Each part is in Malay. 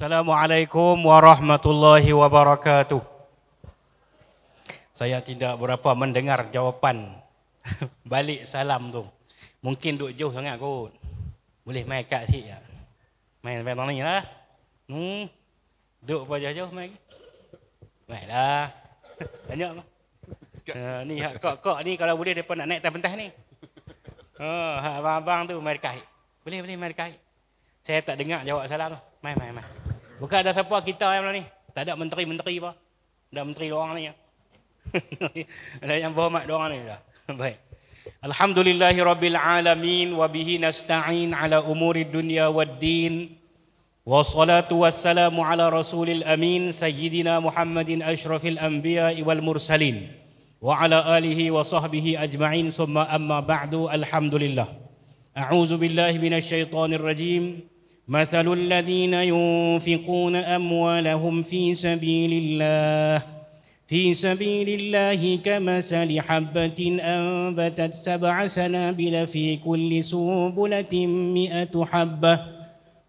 Assalamualaikum warahmatullahi wabarakatuh. Saya tidak berapa mendengar jawapan balik salam tu. Mungkin duk jauh sangat kot. Boleh main kat sikit tak? Main sampai ni lah. Hmm. Duk pada jauh main. Main lah. Banyak lah. Ha, ni hak kok-kok ni kalau boleh depa nak naik tempentas ni. Oh, abang-abang tu mari kait. Boleh boleh mari kait. Saya tak dengar jawab salam tu. Mai mai mai. Bukan ada siapa kita yang malam ni. Tak ada menteri-menteri apa. Ada menteri orang ni. ada yang berhormat orang ni. Baik. Alhamdulillahi Rabbil Alamin wa nasta'in ala umuri dunya wa din wa salatu wassalamu ala rasulil amin sayyidina Muhammadin ashrafil anbiya wal mursalin wa ala alihi wa sahbihi ajma'in summa amma ba'du alhamdulillah A'uzu billahi minasy syaithanir rajim مثل الذين ينفقون أموالهم في سبيل الله في سبيل الله كمثل حبة أنبتت سبع سنابل في كل سنبلة مئة حبة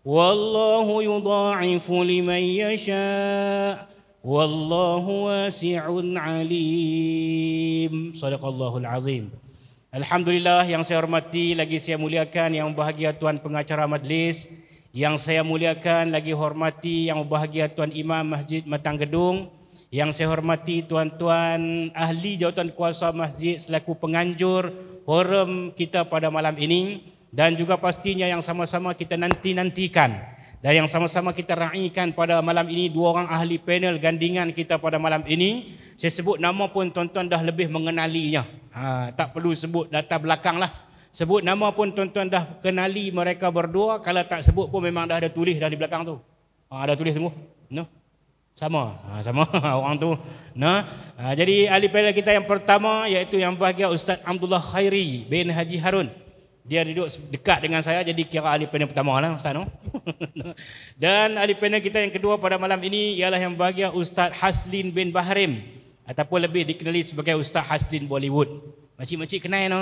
والله يضاعف لمن يشاء والله واسع عليم alim. Sadaqallahul azim. Alhamdulillah yang saya hormati lagi saya muliakan yang bahagia tuan pengacara majlis Yang saya muliakan lagi hormati yang berbahagia Tuan Imam Masjid Matang Gedung Yang saya hormati Tuan-Tuan Ahli Jawatan Kuasa Masjid selaku penganjur forum kita pada malam ini Dan juga pastinya yang sama-sama kita nanti-nantikan dan yang sama-sama kita raikan pada malam ini dua orang ahli panel gandingan kita pada malam ini saya sebut nama pun tuan-tuan dah lebih mengenalinya ha, tak perlu sebut data belakang lah Sebut nama pun tuan-tuan dah kenali mereka berdua. Kalau tak sebut pun memang dah ada tulis dah di belakang tu. Ha, ada tulis semua. No? Sama. Ha, sama orang tu. No? Ha, ah, jadi ahli panel kita yang pertama iaitu yang bahagia Ustaz Abdullah Khairi bin Haji Harun. Dia duduk dekat dengan saya jadi kira ahli panel pertama lah Ustaz. No? Dan ahli panel kita yang kedua pada malam ini ialah yang bahagia Ustaz Haslin bin Baharim. Ataupun lebih dikenali sebagai Ustaz Haslin Bollywood. Makcik-makcik kenal no?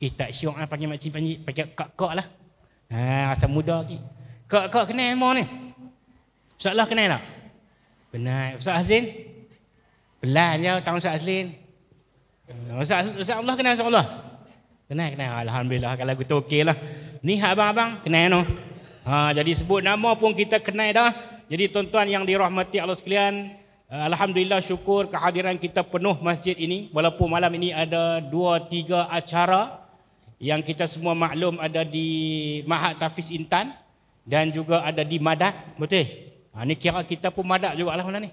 Eh tak syok lah panggil makcik panggil Pakai kak-kak lah Haa asal muda lagi Kak-kak kenal semua ni Salah kenal tak? Benar Ustaz Azlin? Belan je tahun Ustaz Azlin eh, Ustaz Allah kenal Ustaz Allah? Kenal kenal Alhamdulillah kalau aku tu okey lah Ni abang-abang kenal no? Ha, jadi sebut nama pun kita kenal dah Jadi tuan-tuan yang dirahmati Allah sekalian eh, Alhamdulillah syukur kehadiran kita penuh masjid ini Walaupun malam ini ada dua tiga acara yang kita semua maklum ada di Mahat Tafiz Intan dan juga ada di Madak, betul? Ha, ini kira kita pun madak juga lah malam ni.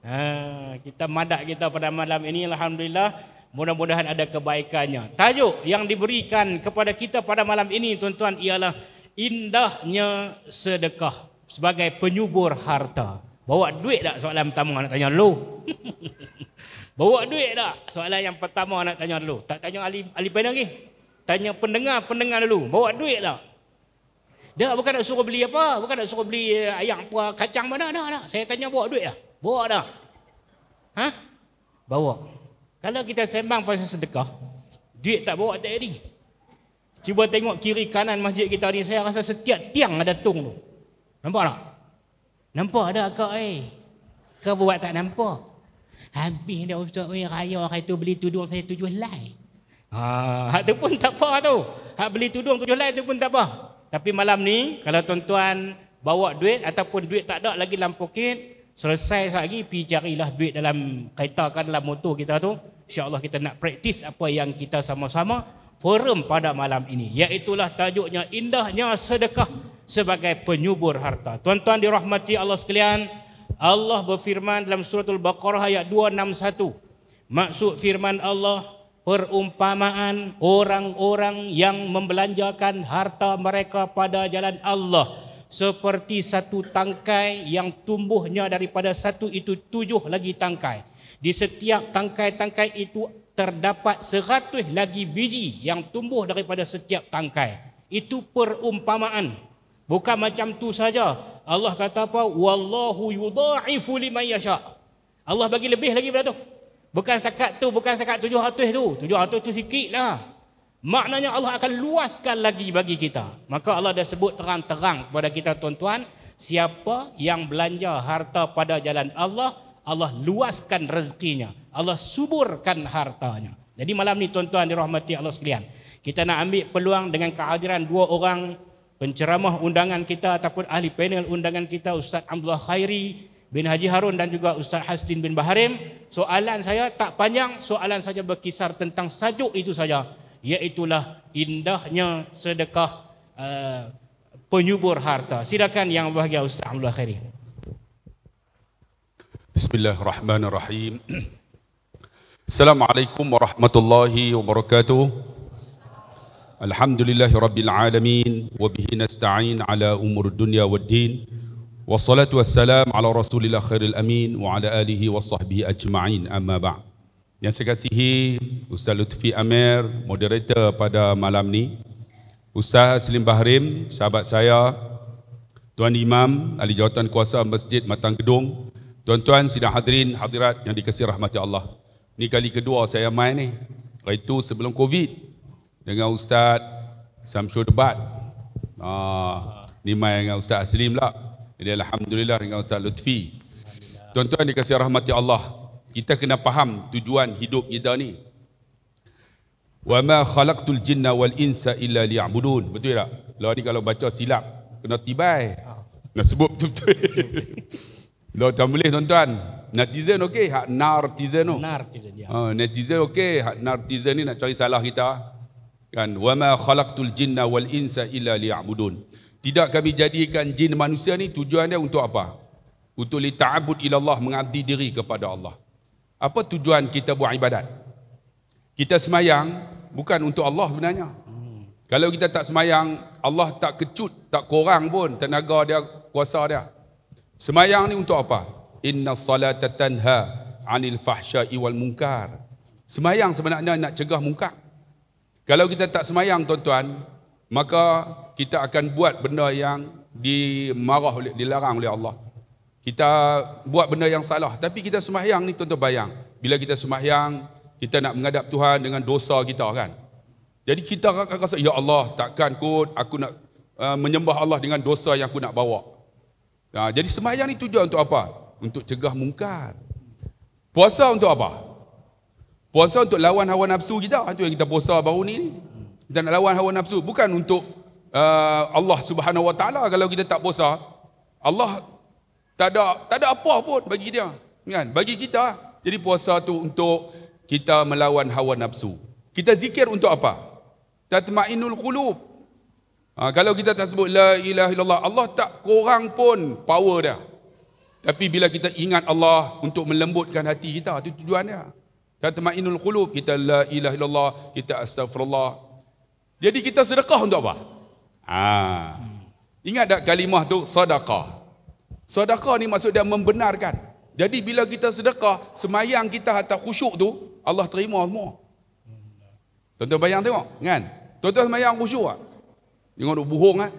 Ha, kita madak kita pada malam ini, Alhamdulillah. Mudah-mudahan ada kebaikannya. Tajuk yang diberikan kepada kita pada malam ini, tuan-tuan, ialah indahnya sedekah sebagai penyubur harta. Bawa duit tak soalan pertama nak tanya dulu? Bawa duit tak soalan yang pertama nak tanya dulu? Tak tanya ahli, ahli panel lagi? Tanya pendengar-pendengar dulu, bawa duit tak? Dia bukan nak suruh beli apa, bukan nak suruh beli eh, ayam apa, kacang mana, nak, nak. Saya tanya bawa duit lah. Bawa tak? Ha? Bawa. Kalau kita sembang pasal sedekah, duit tak bawa tak jadi. Cuba tengok kiri kanan masjid kita ni, saya rasa setiap tiang ada tung tu. Nampak tak? Nampak ada akak eh. Kau buat tak nampak? Habis dia Ustaz Ui Raya, orang itu beli tudung saya tujuh lain. Ha, hak tu pun tak apa tu. Hak beli tudung tujuh lain tu pun tak apa. Tapi malam ni, kalau tuan-tuan bawa duit ataupun duit tak ada lagi dalam poket, selesai sehari, pergi carilah duit dalam kereta kan dalam motor kita tu. Allah kita nak praktis apa yang kita sama-sama forum pada malam ini. Iaitulah tajuknya indahnya sedekah sebagai penyubur harta. Tuan-tuan dirahmati Allah sekalian, Allah berfirman dalam surah Al-Baqarah ayat 261. Maksud firman Allah, perumpamaan orang-orang yang membelanjakan harta mereka pada jalan Allah seperti satu tangkai yang tumbuhnya daripada satu itu tujuh lagi tangkai. Di setiap tangkai-tangkai itu terdapat seratus lagi biji yang tumbuh daripada setiap tangkai. Itu perumpamaan. Bukan macam tu saja. Allah kata apa? Wallahu yudha'ifu liman Allah bagi lebih lagi daripada tu. Bukan sakat tu, bukan sakat tujuh ratus tu. Tujuh ratus tu sikit lah. Maknanya Allah akan luaskan lagi bagi kita. Maka Allah dah sebut terang-terang kepada kita tuan-tuan. Siapa yang belanja harta pada jalan Allah, Allah luaskan rezekinya. Allah suburkan hartanya. Jadi malam ni tuan-tuan dirahmati Allah sekalian. Kita nak ambil peluang dengan kehadiran dua orang penceramah undangan kita ataupun ahli panel undangan kita Ustaz Abdullah Khairi bin Haji Harun dan juga Ustaz Haslin bin Baharim. Soalan saya tak panjang, soalan saja berkisar tentang sajuk itu saja. Iaitulah indahnya sedekah uh, penyubur harta. Silakan yang bahagia Ustaz Abdul Khairi. Bismillahirrahmanirrahim. Assalamualaikum warahmatullahi wabarakatuh. Alhamdulillahirabbil alamin wa bihi nasta'in ala umur dunya wad din. والصلاة والسلام على رسول الله خير الأمين وعلى آله وصحبه أجمعين أما بعد Yang saya kasihi Ustaz Lutfi Amir, moderator pada malam ni Ustaz Aslim Bahrim, sahabat saya Tuan Imam, Ahli Jawatan Kuasa Masjid Matang Gedung Tuan-tuan, sidang hadirin, hadirat yang dikasih rahmati Allah Ni kali kedua saya main ni Itu sebelum Covid Dengan Ustaz Samsul Debat ah, Ni main dengan Ustaz Aslim lah jadi alhamdulillah dengan Allah lutfi. Tuan-tuan dikasih rahmati Allah. Kita kena faham tujuan hidup kita ni. Wa ma khalaqtul jinna wal insa illa liya'budun. Betul tak? Lah ni kalau baca silap kena tibai. Nak sebut betul-betul. Lah tak boleh tuan-tuan. Netizen okey, hak nartizen tu. Nartizen ya. Ha, netizen okey, hak nartizen ni nak cari salah kita. Kan wa ma khalaqtul jinna wal insa illa liya'budun. Tidak kami jadikan jin manusia ni tujuan dia untuk apa? Untuk li ta'bud ilallah mengabdi diri kepada Allah. Apa tujuan kita buat ibadat? Kita semayang bukan untuk Allah sebenarnya. Kalau kita tak semayang, Allah tak kecut, tak kurang pun tenaga dia, kuasa dia. Semayang ni untuk apa? Inna salata tanha anil fahsya'i wal munkar. Semayang sebenarnya nak cegah mungkar. Kalau kita tak semayang, tuan-tuan, maka kita akan buat benda yang dimarah oleh dilarang oleh Allah. Kita buat benda yang salah. Tapi kita semahyang ni tuan-tuan bayang. Bila kita semahyang, kita nak menghadap Tuhan dengan dosa kita kan. Jadi kita akan rasa, Ya Allah takkan kot aku nak uh, menyembah Allah dengan dosa yang aku nak bawa. Ha, jadi semahyang ni tujuan untuk apa? Untuk cegah mungkar. Puasa untuk apa? Puasa untuk lawan hawa nafsu kita. Itu ha, yang kita puasa baru ni. ni kita nak lawan hawa nafsu bukan untuk uh, Allah Subhanahu Wa Taala kalau kita tak puasa Allah tak ada tak ada apa pun bagi dia kan bagi kita jadi puasa tu untuk kita melawan hawa nafsu kita zikir untuk apa tatmainul qulub ha, kalau kita tak sebut la ilaha illallah Allah tak kurang pun power dia tapi bila kita ingat Allah untuk melembutkan hati kita itu tujuannya tatmainul qulub kita la ilaha illallah kita astagfirullah jadi kita sedekah untuk apa? Ha. Ingat tak kalimah tu sedekah? Sedekah ni maksud dia membenarkan. Jadi bila kita sedekah, semayang kita hatta khusyuk tu, Allah terima semua. Tonton bayang tengok, kan? Tonton tuan semayang khusyuk tak? Tengok tu bohong kan?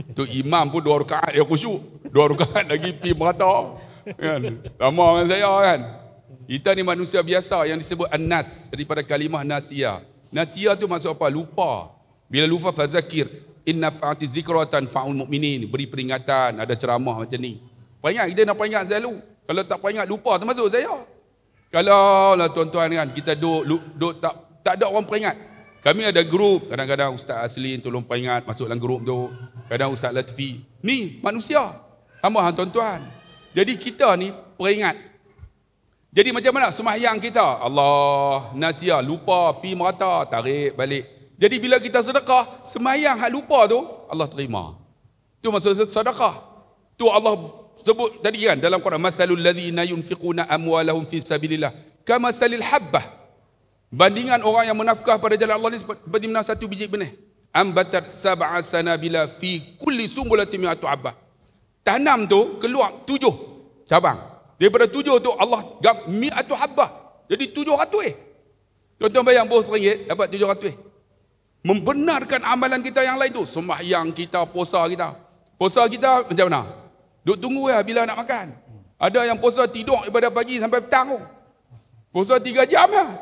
Eh? Tu imam pun dua rakaat dia khusyuk. Dua rakaat lagi pi merata. Kan? Lama dengan saya kan? Kita ni manusia biasa yang disebut anas daripada kalimah nasiah. Nasiah tu maksud apa? Lupa. Bila lupa fazakir inna fa'ati zikratan fa'ul mukminin beri peringatan ada ceramah macam ni. Peringat kita nak peringat selalu. Kalau tak peringat lupa termasuk saya. Kalau lah tuan-tuan kan kita duk duk, duk tak tak ada orang peringat. Kami ada grup, kadang-kadang Ustaz asli tolong peringat masuk dalam grup tu. Kadang Ustaz Latfi. Ni manusia. Hamba hang tuan-tuan. Jadi kita ni peringat. Jadi macam mana semahyang kita? Allah nasia, lupa, pi merata, tarik balik. Jadi bila kita sedekah, semayang hak lupa tu, Allah terima. tu maksud sedekah. tu Allah sebut tadi kan dalam Quran, مَثَلُ الَّذِينَ يُنْفِقُونَ أَمْوَالَهُمْ فِي سَبِلِ اللَّهِ كَمَا سَلِ Bandingan orang yang menafkah pada jalan Allah ini seperti mana satu biji benih. Ambatat sab'a sanabila fi kulli sumbulati mi'atu abah. Tanam tu keluar tujuh cabang. Daripada tujuh tu Allah gab mi'atu habbah. Jadi tujuh ratu eh. Tuan-tuan bayang bos ringgit dapat tujuh ratu eh membenarkan amalan kita yang lain tu sembahyang kita puasa kita puasa kita macam mana duk tunggu ya bila nak makan ada yang puasa tidur daripada pagi sampai petang tu puasa tiga jam lah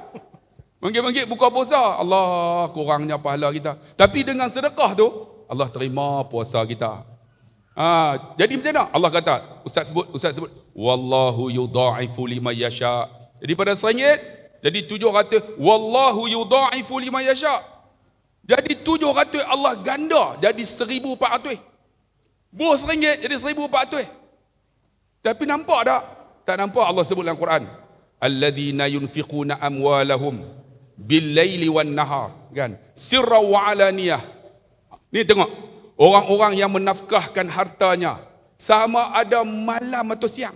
manggil-manggil buka puasa Allah kurangnya pahala kita tapi dengan sedekah tu Allah terima puasa kita ha, jadi macam mana Allah kata ustaz sebut ustaz sebut wallahu yudha'ifu liman yasha jadi pada seringit jadi tujuh 700 wallahu yudha'ifu liman yasha' Jadi tujuh 700 Allah ganda jadi seribu 1400. Buah seringgit jadi seribu 1400. Tapi nampak tak? Tak nampak Allah sebut dalam Quran. Al-Ladhi Alladzina yunfiquna amwalahum bil Layli wan nahar kan sirra wa alaniyah ni tengok orang-orang yang menafkahkan hartanya sama ada malam atau siang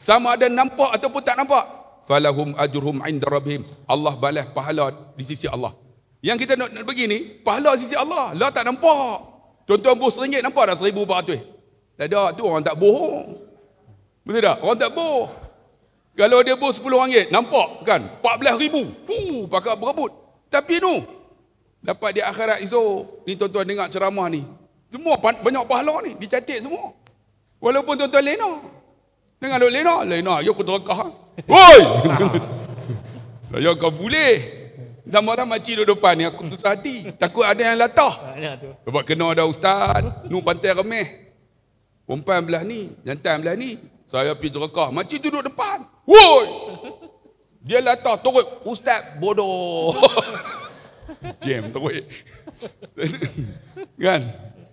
sama ada nampak ataupun tak nampak falahum ajruhum inda rabbihim Allah balas pahala di sisi Allah yang kita nak, nak pergi ni, pahala sisi Allah. Lah tak nampak. Tuan-tuan bos ringgit nampak dah seribu empat ratus. Tak ada, tu orang tak bohong. Betul tak? Orang tak bohong. Kalau dia bos sepuluh ringgit, nampak kan? Empat belas ribu. Huu, pakar berebut. Tapi tu, dapat di akhirat itu. Ni tuan-tuan dengar ceramah ni. Semua banyak pahala ni. Dicatik semua. Walaupun tuan-tuan lena. Dengar lena. Lena, ya aku terkah. Woi! Ha? Saya akan boleh. Dan orang makcik duduk depan ni aku susah hati. Takut ada yang latah. Ah, lah Sebab kena ada ustaz, nu pantai remeh. Perempuan belah ni, jantan belah ni. Saya pergi terekah. Makcik duduk depan. Woi! Dia latah terus. Ustaz bodoh. Jam terus. kan?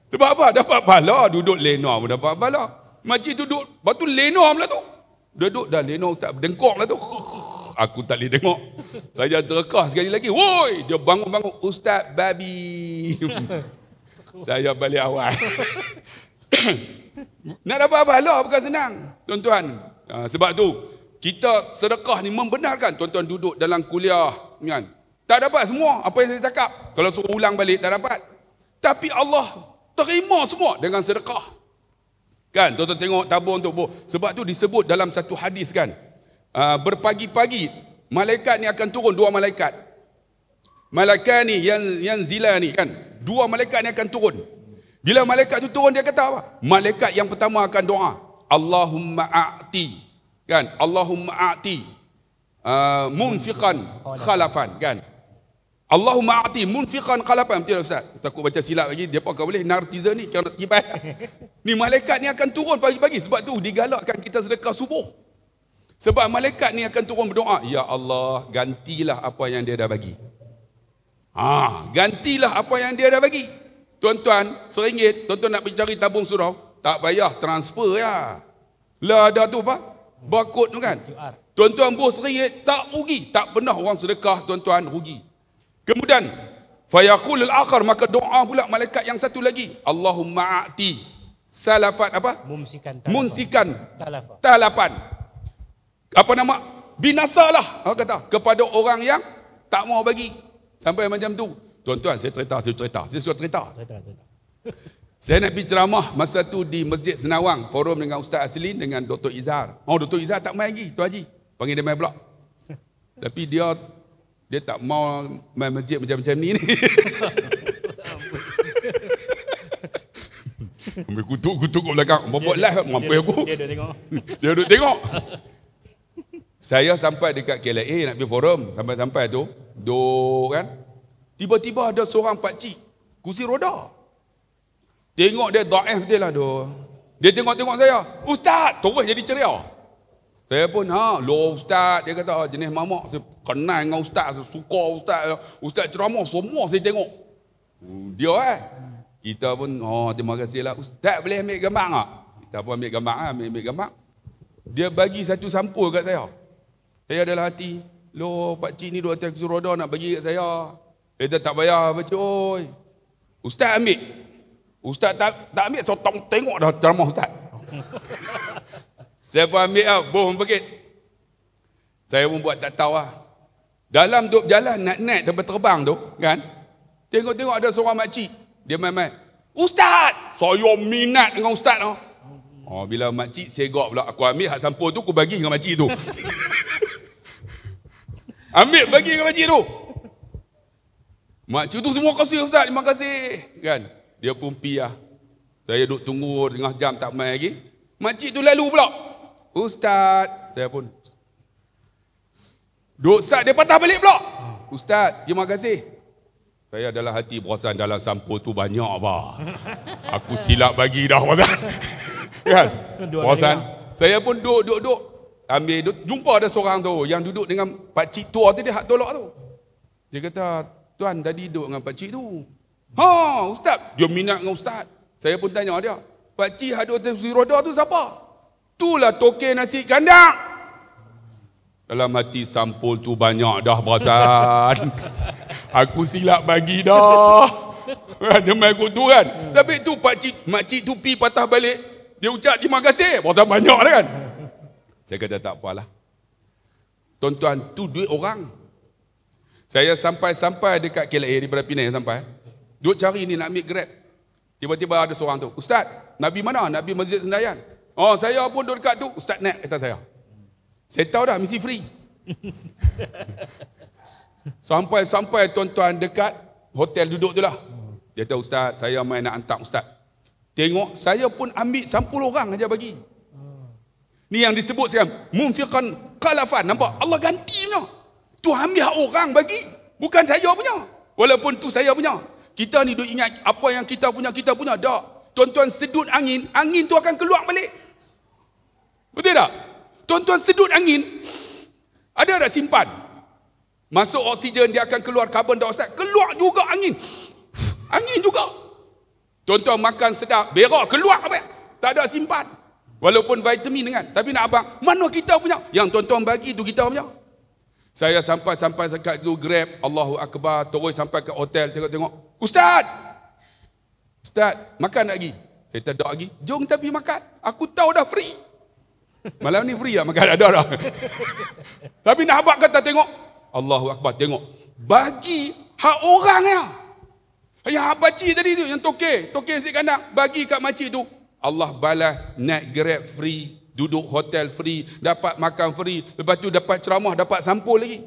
Sebab apa? Dapat pala duduk lena pun dapat pala. Makcik duduk. Lepas tu lena pula tu. Duduk dah lena ustaz. Dengkok lah tu. aku tak boleh tengok. Saya terkah sekali lagi. Woi, dia bangun-bangun. Ustaz babi. saya balik awal. Nak dapat pahala bukan senang. Tuan-tuan, ha, sebab tu kita sedekah ni membenarkan tuan-tuan duduk dalam kuliah kan. Tak dapat semua apa yang saya cakap. Kalau suruh ulang balik tak dapat. Tapi Allah terima semua dengan sedekah. Kan, tuan-tuan tengok tabung tu. Sebab tu disebut dalam satu hadis kan. Ah, berpagi-pagi malaikat ni akan turun dua malaikat. Malaikat ni yang yang zila ni kan. Dua malaikat ni akan turun. Bila malaikat tu turun dia kata apa? Malaikat yang pertama akan doa. Allahumma a'ti. Kan? Allahumma a'ti. Uh, munfiqan khalafan kan Allahumma a'ti munfiqan khalafan betul ustaz takut baca silap lagi dia pun akan boleh nartiza ni kena tiba ni malaikat ni akan turun pagi-pagi sebab tu digalakkan kita sedekah subuh sebab malaikat ni akan turun berdoa, "Ya Allah, gantilah apa yang dia dah bagi." Ha, gantilah apa yang dia dah bagi. Tuan-tuan, seringgit, tuan-tuan nak pergi cari tabung surau, tak payah transfer ya. Lah ada tu apa? bakut, tu kan? Tuan-tuan bos seringgit, tak rugi. Tak pernah orang sedekah, tuan-tuan rugi. Kemudian, fayaqul al-akhir maka doa pula malaikat yang satu lagi. Allahumma a'ti salafat apa? Munsikan talapan. Munsikan talafan apa nama binasa lah? Allah kata kepada orang yang tak mau bagi sampai macam tu tuan-tuan saya cerita saya cerita saya suruh cerita cerita cerita saya nak pergi ceramah masa tu di Masjid Senawang forum dengan Ustaz Aslin dengan Dr. Izar oh Dr. Izar tak main lagi tu Haji panggil dia main pula tapi dia dia tak mau main masjid macam-macam ni ni ambil kutuk-kutuk kat belakang bobot live mampu aku dia duduk tengok saya sampai dekat KLA nak pergi forum, sampai-sampai tu, duduk kan. Tiba-tiba ada seorang pak cik kursi roda. Tengok dia daif dia lah doh. Dia tengok-tengok saya, "Ustaz, terus jadi ceria." Saya pun, "Ha, lo ustaz." Dia kata, ha, "Jenis mamak saya kenal dengan ustaz, saya suka ustaz. Ustaz ceramah semua saya tengok." Dia eh. Kita pun, "Oh, terima kasihlah. Ustaz boleh ambil gambar tak?" Kita pun ambil gambar, ah, ambil, ambil gambar. Dia bagi satu sampul kat saya. Saya adalah hati. lo Pak Cik ni dua atas kursi roda nak bagi kat saya. Dia tak bayar, Pak Cik. Ustaz ambil. Ustaz tak, tak ambil, Sotong tengok dah drama Ustaz. saya pun ambil lah, boh pekit. Saya pun buat tak tahu lah. Dalam duduk jalan, nak naik terbang-terbang tu, kan? Tengok-tengok ada seorang makcik. Dia main-main. Ustaz! Saya minat dengan Ustaz. Oh, oh bila makcik segak pula. Aku ambil hak sampul tu, aku bagi dengan makcik tu. Ambil bagi ke makcik tu. Makcik tu semua kasih ustaz, terima kasih. Kan? Dia pun pi lah. Saya duduk tunggu tengah jam tak main lagi. Makcik tu lalu pula. Ustaz, saya pun. Duduk sat dia patah balik pula. Ustaz, terima kasih. Saya dalam hati perasaan dalam sampo tu banyak apa. Aku silap bagi dah kan? Perasaan. Lah. Saya pun duduk-duduk-duduk ambil jumpa ada seorang tu yang duduk dengan pak cik tua tu dia hak tolak tu. Dia kata, "Tuan tadi duduk dengan pak cik tu." "Ha, ustaz, dia minat dengan ustaz." Saya pun tanya dia, "Pak cik hadut si roda tu siapa?" "Tulah toke nasi kandang." Dalam hati sampul tu banyak dah perasaan. Aku silap bagi dah. Ada main kot tu kan. Sampai tu pak cik, mak cik tu pi patah balik. Dia ucap terima kasih. Perasaan banyak dah kan. Saya kata tak apalah. Tuan-tuan, tu duit orang. Saya sampai-sampai dekat KLA daripada Penang sampai. Eh. Duit cari ni nak ambil grab. Tiba-tiba ada seorang tu. Ustaz, Nabi mana? Nabi Masjid Sendayan. Oh, saya pun duduk dekat tu. Ustaz naik kata saya. Saya tahu dah, mesti free. Sampai-sampai tuan-tuan dekat hotel duduk tu lah. Dia kata, Ustaz, saya main nak hantar Ustaz. Tengok, saya pun ambil sampul orang aja bagi. Ni yang disebut sekarang. Mumfiqan kalafan. Nampak? Allah ganti punya. Tu ambil hak orang bagi. Bukan saya punya. Walaupun tu saya punya. Kita ni duk ingat apa yang kita punya, kita punya. Tak. Tuan-tuan sedut angin, angin tu akan keluar balik. Betul tak? Tuan-tuan sedut angin, ada tak simpan? Masuk oksigen, dia akan keluar karbon dioksida. Keluar juga angin. Angin juga. Tuan-tuan makan sedap, berak, keluar apa? Tak ada simpan. Walaupun vitamin dengan Tapi nak abang Mana kita punya Yang tuan-tuan bagi tu kita punya Saya sampai-sampai kat tu grab Allahu Akbar Terus sampai ke hotel Tengok-tengok Ustaz Ustaz Makan lagi Saya tak ada lagi Jom tapi makan Aku tahu dah free Malam ni free lah Makan ada dah Tapi nak abang kata tengok Allahu Akbar Tengok Bagi Hak orang yang Yang abang cik tadi tu Yang toke Toke si kandang Bagi kat makcik tu Allah balas naik grab free, duduk hotel free, dapat makan free, lepas tu dapat ceramah, dapat sampul lagi.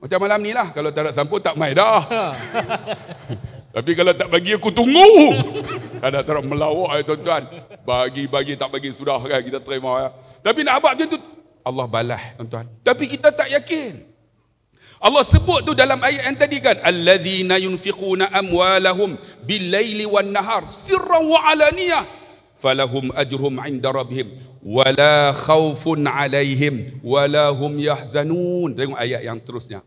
Macam malam ni lah, kalau tak nak sampul tak main dah. Ha. Tapi kalau tak bagi aku tunggu. Ada tak melawak ya tuan-tuan. Bagi-bagi tak bagi sudah kan kita terima ya. Tapi nak abad macam tu Allah balas tuan-tuan. Tapi kita tak yakin. Allah sebut tu dalam ayat yang tadi kan allazina yunfiquna amwalahum bil-laili wan-nahar sirran wa 'alaniyah falahum ajruhum inda rabbihim wala khaufun alaihim wala hum yahzanun tengok ayat yang terusnya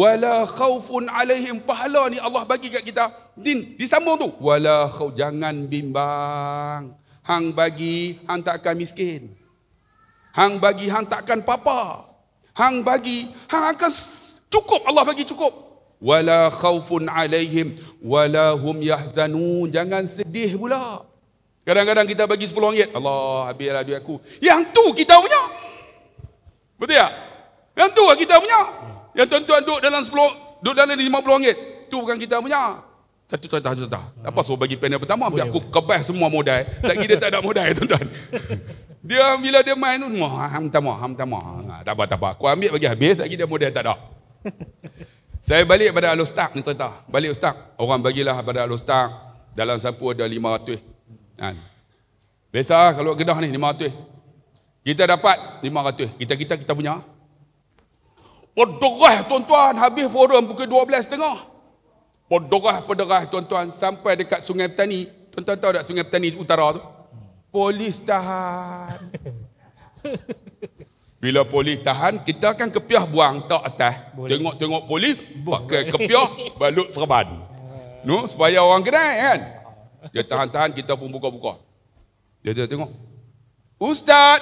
wala khaufun alaihim pahala ni Allah bagi kat kita din disambung tu wala khau jangan bimbang hang bagi hang takkan miskin hang bagi hang takkan papa hang bagi hang akan cukup Allah bagi cukup wala khaufun alaihim wala hum yahzanun jangan sedih pula Kadang-kadang kita bagi 10 ringgit, Allah habislah duit aku. Yang tu kita punya. Betul tak? Yang tu lah kita punya. Yang tuan-tuan duduk dalam 10 duduk dalam 50 ringgit, tu bukan kita punya. Satu tuan-tuan, satu tuan-tuan. Hmm. Apa suruh bagi panel pertama, ambil aku kebah semua modal. Lagi dia tak ada modal, tuan-tuan. Dia bila dia main tu, semua, ham tamah, ham tamah. Ha, tak apa, tak apa. Aku ambil bagi habis, lagi dia modal tak ada. Saya balik pada ustaz ni tuan-tuan. Balik ustaz, Orang bagilah pada ustaz Dalam sampu ada 500. Kan? Biasa lah kalau Kedah ni 500. Kita dapat 500. Kita kita kita punya. Pedorah tuan-tuan habis forum pukul 12.30. Pedorah pedorah tuan-tuan sampai dekat Sungai Petani. Tuan-tuan tahu tak Sungai Petani utara tu? Polis tahan. Bila polis tahan, kita kan kepiah buang tak atas. Tengok-tengok polis, pakai kepiah, balut serban. No, supaya orang kenal kan? Dia tahan-tahan, kita pun buka-buka. Dia, dia tengok. Ustaz!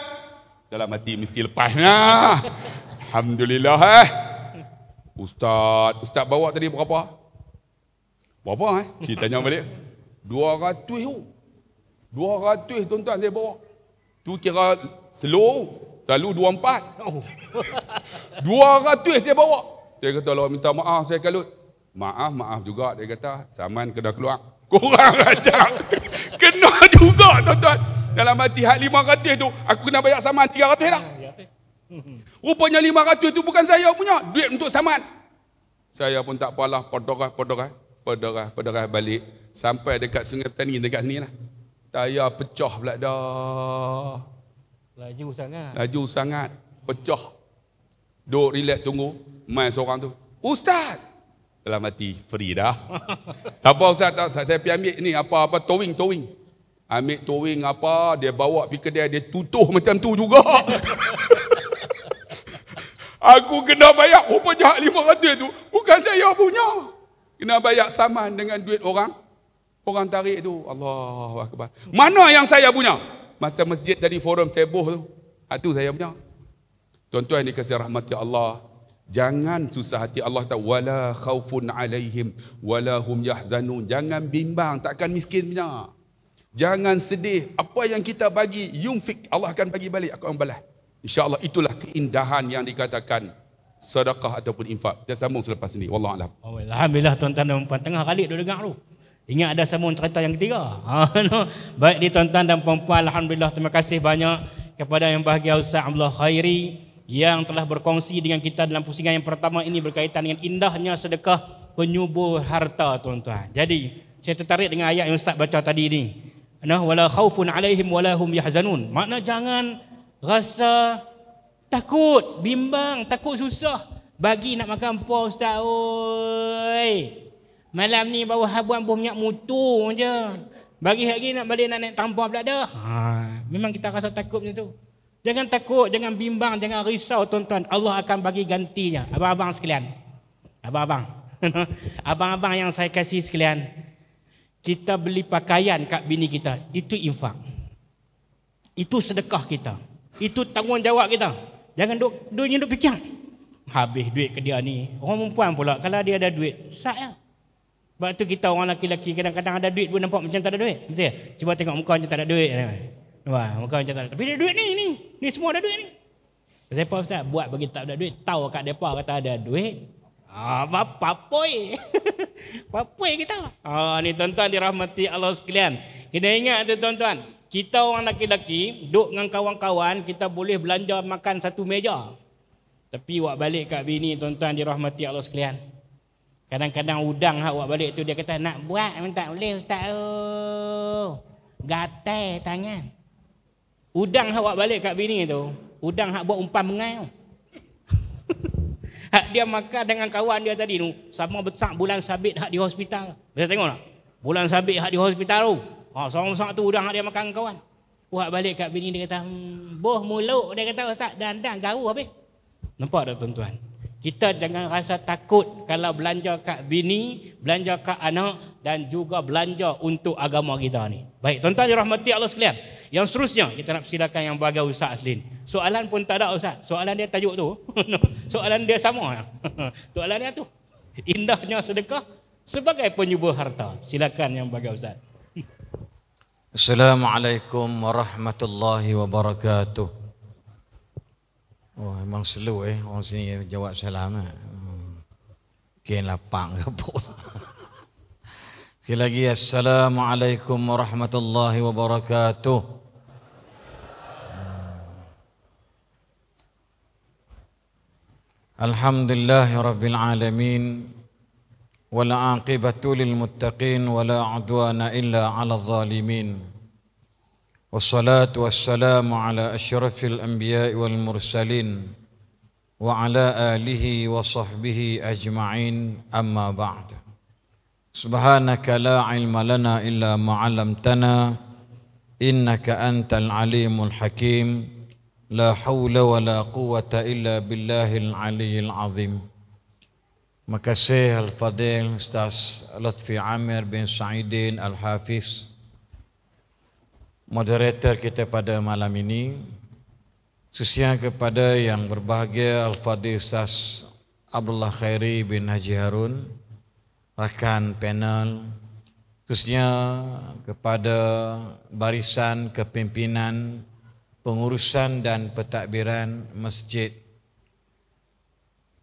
Dalam hati mesti lepasnya. Ha. Alhamdulillah. Eh. Ustaz, Ustaz bawa tadi berapa? Berapa? Eh? Saya tanya balik. 200 tu. Oh. 200 tuan-tuan saya bawa. Tu kira slow. Lalu 24. Oh. 200 saya bawa. Dia kata, Allah minta maaf saya kalut. Maaf, maaf juga. Dia kata, saman kena keluar. Korang ajar. kena juga tuan-tuan. Dalam hati hak lima 500 tu, aku kena bayar saman 300 lah. Ya, lima 500 tu bukan saya punya. Duit untuk saman. Saya pun tak apalah, perderah, perderah. Perderah, perderah balik. Sampai dekat sungai tani, dekat sini lah. Saya pecah pula dah. Laju sangat. Laju sangat. Pecah. Duk relax tunggu. Main seorang tu. Ustaz dalam hati free dah. tak apa ustaz, tak, tak, saya pergi ambil ni apa apa towing towing. Ambil towing apa, dia bawa pergi kedai dia tutuh macam tu juga. Aku kena bayar rupanya hak 500 tu bukan saya punya. Kena bayar saman dengan duit orang. Orang tarik tu. Allahu akbar. Mana yang saya punya? Masa masjid tadi forum Seboh tu. Itu saya punya. Tuan-tuan dikasih rahmati Allah. Jangan susah hati Allah tak wala khaufun alaihim wala hum yahzanun. Jangan bimbang takkan miskin punya. Jangan sedih. Apa yang kita bagi yunfik Allah akan bagi balik aku akan balas. Insya-Allah itulah keindahan yang dikatakan sedekah ataupun infak. Kita sambung selepas ini. Wallahu alam. Oh, alhamdulillah tuan-tuan dan puan tengah kali dah dengar tu. Ingat ada sambung cerita yang ketiga. Ah, Baik di tuan-tuan dan puan-puan alhamdulillah terima kasih banyak kepada yang bahagia Ustaz Abdullah Khairi yang telah berkongsi dengan kita dalam pusingan yang pertama ini berkaitan dengan indahnya sedekah penyubur harta tuan-tuan. Jadi, saya tertarik dengan ayat yang Ustaz baca tadi ini. Nah, wala khaufun alaihim wala hum yahzanun. Makna jangan rasa takut, bimbang, takut susah bagi nak makan puas Ustaz. Oi. Malam ni bawa habuan buah minyak mutu je. Bagi hari nak balik nak naik tanpa pula dah. Ha, memang kita rasa takut macam tu. Jangan takut, jangan bimbang, jangan risau tuan-tuan. Allah akan bagi gantinya. Abang-abang sekalian. Abang-abang. Abang-abang yang saya kasih sekalian. Kita beli pakaian kat bini kita. Itu infak. Itu sedekah kita. Itu tanggungjawab kita. Jangan duk, duit duk fikir. Habis duit ke dia ni. Orang perempuan pula. Kalau dia ada duit, sak ya. Sebab tu kita orang lelaki-lelaki kadang-kadang ada duit pun nampak macam tak ada duit. Betul ya? Cuba tengok muka macam tak ada duit. Wah, muka macam tak. Tapi dia duit ni, ni. Ni semua ada duit ni. Siapa ustaz buat bagi tak ada duit, tahu kat depa kata ada duit. Ah, apa poi? Apa poi kita? Ah, ni tuan-tuan dirahmati Allah sekalian. Kena ingat tu tuan-tuan. Kita orang lelaki-lelaki duk dengan kawan-kawan, kita boleh belanja makan satu meja. Tapi buat balik kat bini tuan-tuan dirahmati Allah sekalian. Kadang-kadang udang hak buat balik tu dia kata nak buat minta boleh ustaz. Oh. Gatai tangan. Udang hak buat balik kat bini tu. Udang hak buat umpan mengai tu. hak dia makan dengan kawan dia tadi tu. Sama besar bulan sabit hak di hospital. Bisa tengok tak? Bulan sabit hak di hospital tu. Ha, sama-sama tu udang hak dia makan dengan kawan. Buat balik kat bini dia kata, hmm, boh muluk dia kata ustaz, dandang garu habis. Nampak tak tuan-tuan? Kita jangan rasa takut kalau belanja kat bini, belanja kat anak dan juga belanja untuk agama kita ni. Baik, tuan-tuan dirahmati Allah sekalian. Yang seterusnya kita nak silakan yang bagi Ustaz Aslin. Soalan pun tak ada Ustaz. Soalan dia tajuk tu. Soalan dia sama. Soalan dia tu. Indahnya sedekah sebagai penyubuh harta. Silakan yang bagi Ustaz. Assalamualaikum warahmatullahi wabarakatuh. Oh, memang slow eh orang sini jawab salam eh. Kain lapang ke pun. Sekali lagi Assalamualaikum warahmatullahi wabarakatuh. الحمد لله رب العالمين والعاقبه للمتقين ولا عدوان الا على الظالمين والصلاة والسلام على أشرف الأنبياء والمرسلين وعلى آله وصحبه أجمعين أما بعد سبحانك لا علم لنا إلا ما علمتنا إنك أنت العليم الحكيم لا حول ولا قوة إلا بالله العلي العظيم مكسيه الفضيل أستاذ لطفي عامر بن سعيدين الحافظ moderator kita pada malam ini susia kepada yang berbahagia Al-Fadhil Ustaz Abdullah Khairi bin Haji Harun rakan panel susia kepada barisan kepimpinan pengurusan dan pentadbiran masjid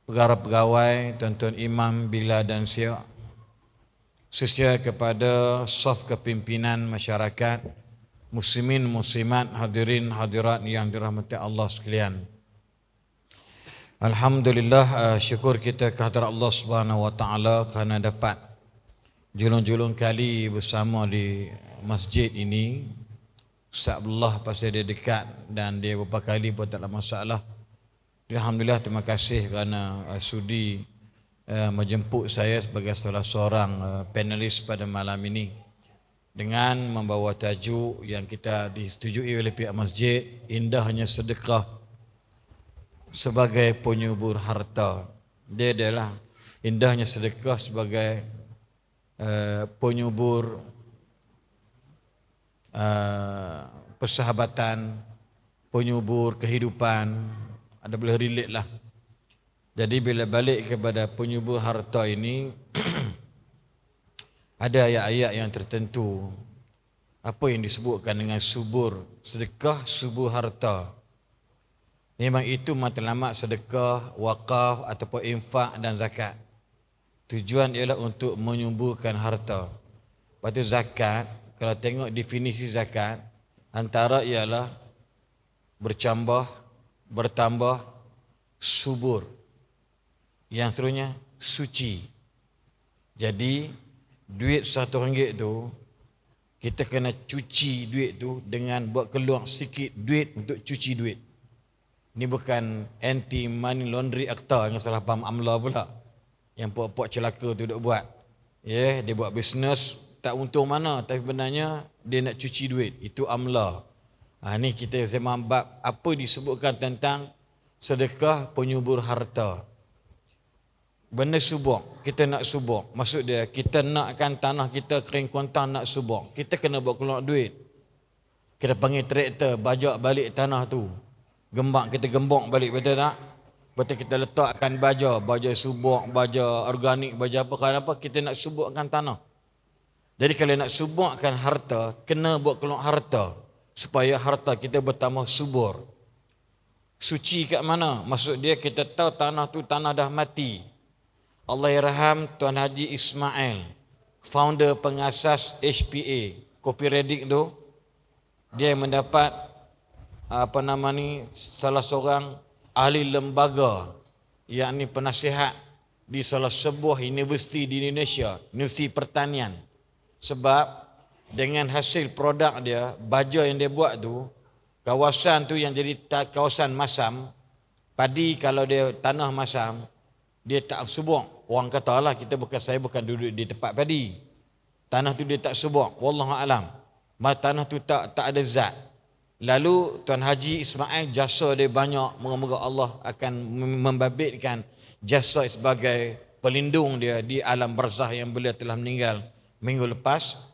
pegawai-pegawai tuan-tuan imam bila dan siok, susia kepada saf kepimpinan masyarakat muslimin muslimat hadirin hadirat yang dirahmati Allah sekalian Alhamdulillah eh, syukur kita kehadirat Allah Subhanahu wa taala kerana dapat julung-julung kali bersama di masjid ini Ustaz Abdullah pasal dia dekat dan dia beberapa kali pun tak ada masalah Alhamdulillah terima kasih kerana eh, sudi eh, menjemput saya sebagai salah seorang panelis pada malam ini dengan membawa tajuk yang kita disetujui oleh pihak masjid indahnya sedekah sebagai penyubur harta dia adalah indahnya sedekah sebagai uh, penyubur uh, persahabatan penyubur kehidupan ada boleh relate lah jadi bila balik kepada penyubur harta ini ada ayat-ayat yang tertentu apa yang disebutkan dengan subur sedekah subur harta memang itu matlamat sedekah wakaf ataupun infak dan zakat tujuan ialah untuk menyuburkan harta lepas tu zakat kalau tengok definisi zakat antara ialah bercambah bertambah subur yang seterusnya suci jadi duit satu ringgit tu kita kena cuci duit tu dengan buat keluar sikit duit untuk cuci duit. Ini bukan anti money laundry akta yang salah paham amla pula. Yang puak-puak celaka tu duk buat. Ya, yeah, dia buat bisnes tak untung mana tapi benarnya dia nak cuci duit. Itu amla. Ha, ini kita sembang bab apa disebutkan tentang sedekah penyubur harta benda subur. Kita nak subur. Maksud dia, kita nakkan tanah kita kering kontang nak subur. Kita kena buat keluar duit. Kita panggil traktor, bajak balik tanah tu. Gembak, kita gembok balik, betul tak? Betul kita letakkan baja, baja subur, baja organik, baja apa. Kenapa? Kita nak suburkan tanah. Jadi kalau nak suburkan harta, kena buat keluar harta. Supaya harta kita bertambah subur. Suci kat mana? Maksud dia kita tahu tanah tu tanah dah mati. Allahyarham Tuan Haji Ismail, founder pengasas HPA, Kopi Redik tu, dia mendapat apa nama ni salah seorang ahli lembaga yakni penasihat di salah sebuah universiti di Indonesia, Universiti Pertanian. Sebab dengan hasil produk dia, baja yang dia buat tu, kawasan tu yang jadi kawasan masam, padi kalau dia tanah masam, dia tak subur. Orang katalah kita bukan saya bukan duduk di tempat padi. Tanah tu dia tak subur. Wallahu alam. Mas tanah tu tak tak ada zat. Lalu Tuan Haji Ismail jasa dia banyak moga Allah akan membabitkan jasa sebagai pelindung dia di alam barzah yang beliau telah meninggal minggu lepas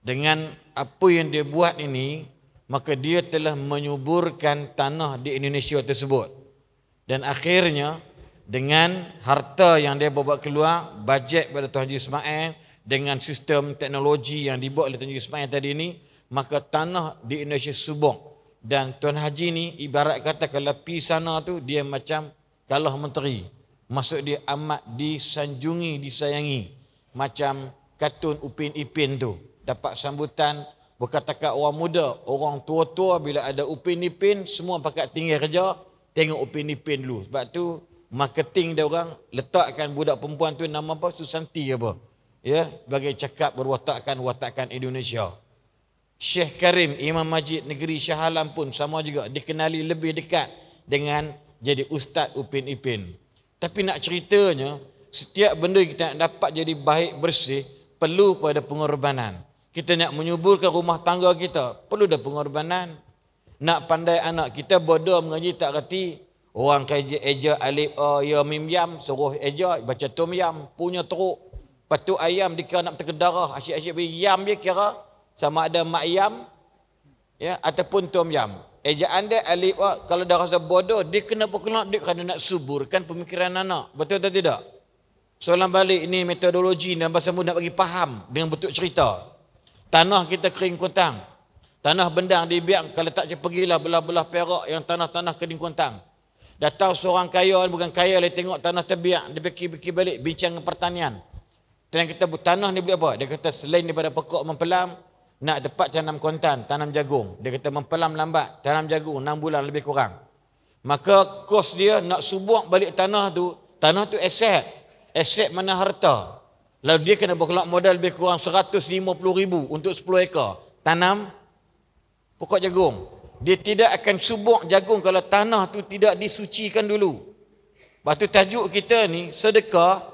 dengan apa yang dia buat ini maka dia telah menyuburkan tanah di Indonesia tersebut dan akhirnya dengan harta yang dia bawa keluar, bajet pada Tuan Haji Ismail dengan sistem teknologi yang dibuat oleh Tuan Haji Ismail tadi ini, maka tanah di Indonesia subur. Dan Tuan Haji ni ibarat kata kalau pi sana tu dia macam kalah menteri. masuk dia amat disanjungi, disayangi. Macam katun Upin Ipin tu. Dapat sambutan berkata-kata orang muda, orang tua-tua bila ada Upin Ipin, semua pakat tinggi kerja, tengok Upin Ipin dulu. Sebab tu marketing dia orang letakkan budak perempuan tu nama apa Susanti apa ya bagi cakap berwatakkan watakkan Indonesia Syekh Karim Imam Masjid Negeri Shah Alam pun sama juga dikenali lebih dekat dengan jadi Ustaz Upin Ipin tapi nak ceritanya setiap benda kita nak dapat jadi baik bersih perlu kepada pengorbanan kita nak menyuburkan rumah tangga kita perlu ada pengorbanan nak pandai anak kita bodoh mengaji tak reti Orang kerja eja alif uh, ya mim yam suruh eja baca tum yam punya teruk. Patu ayam dikira nak terkedarah asyik-asyik bagi yam je kira sama ada mak yam ya ataupun tum yam. Ejaan anda alif uh, kalau dah rasa bodoh dia kena perkenal dia kerana nak suburkan pemikiran anak. Betul atau tidak? Soalan balik ini metodologi dan bahasa mudah bagi faham dengan bentuk cerita. Tanah kita kering kuntang. Tanah bendang dibiak kalau tak pergi lah belah-belah perak yang tanah-tanah kering kuntang. Datang seorang kaya, bukan kaya dia tengok tanah terbiak, dia beki-beki balik, bincang dengan pertanian. Tanah kita buat tanah ni boleh apa? Dia kata selain daripada pokok mempelam, nak dapat tanam kontan, tanam jagung. Dia kata mempelam lambat, tanam jagung 6 bulan lebih kurang. Maka kos dia nak subuk balik tanah tu, tanah tu aset. Aset mana harta. Lalu dia kena berkelak modal lebih kurang 150 ribu untuk 10 ekor Tanam pokok jagung. Dia tidak akan subuk jagung kalau tanah tu tidak disucikan dulu. Batu tajuk kita ni sedekah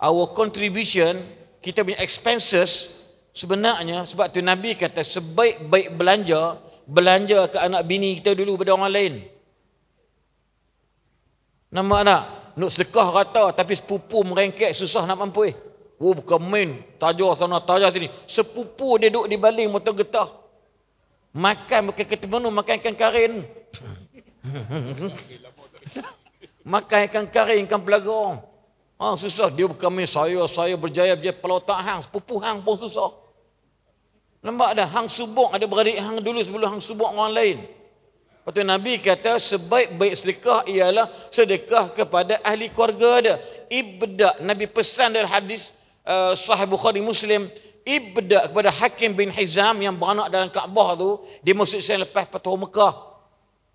our contribution kita punya expenses sebenarnya sebab tu Nabi kata sebaik-baik belanja belanja ke anak bini kita dulu pada orang lain. Nama anak nak sedekah rata tapi sepupu merengkek susah nak mampu. Oh bukan main tajuk sana tajuk sini. Sepupu dia duduk di baling motor getah. Makan bukan kata menu, makan ikan karin. makan ikan karin, ikan pelaga. Ha, susah. Dia bukan main saya, saya berjaya, berjaya pelau tak hang. Sepupu hang pun susah. Nampak dah? Hang subuk, ada beradik hang dulu sebelum hang subuk orang lain. Lepas tu Nabi kata, sebaik-baik sedekah ialah sedekah kepada ahli keluarga dia. Ibda. Nabi pesan dalam hadis uh, sahih Bukhari Muslim ibda kepada Hakim bin Hizam yang beranak dalam Kaabah tu dia Masjid Sen lepas Fatuh Mekah.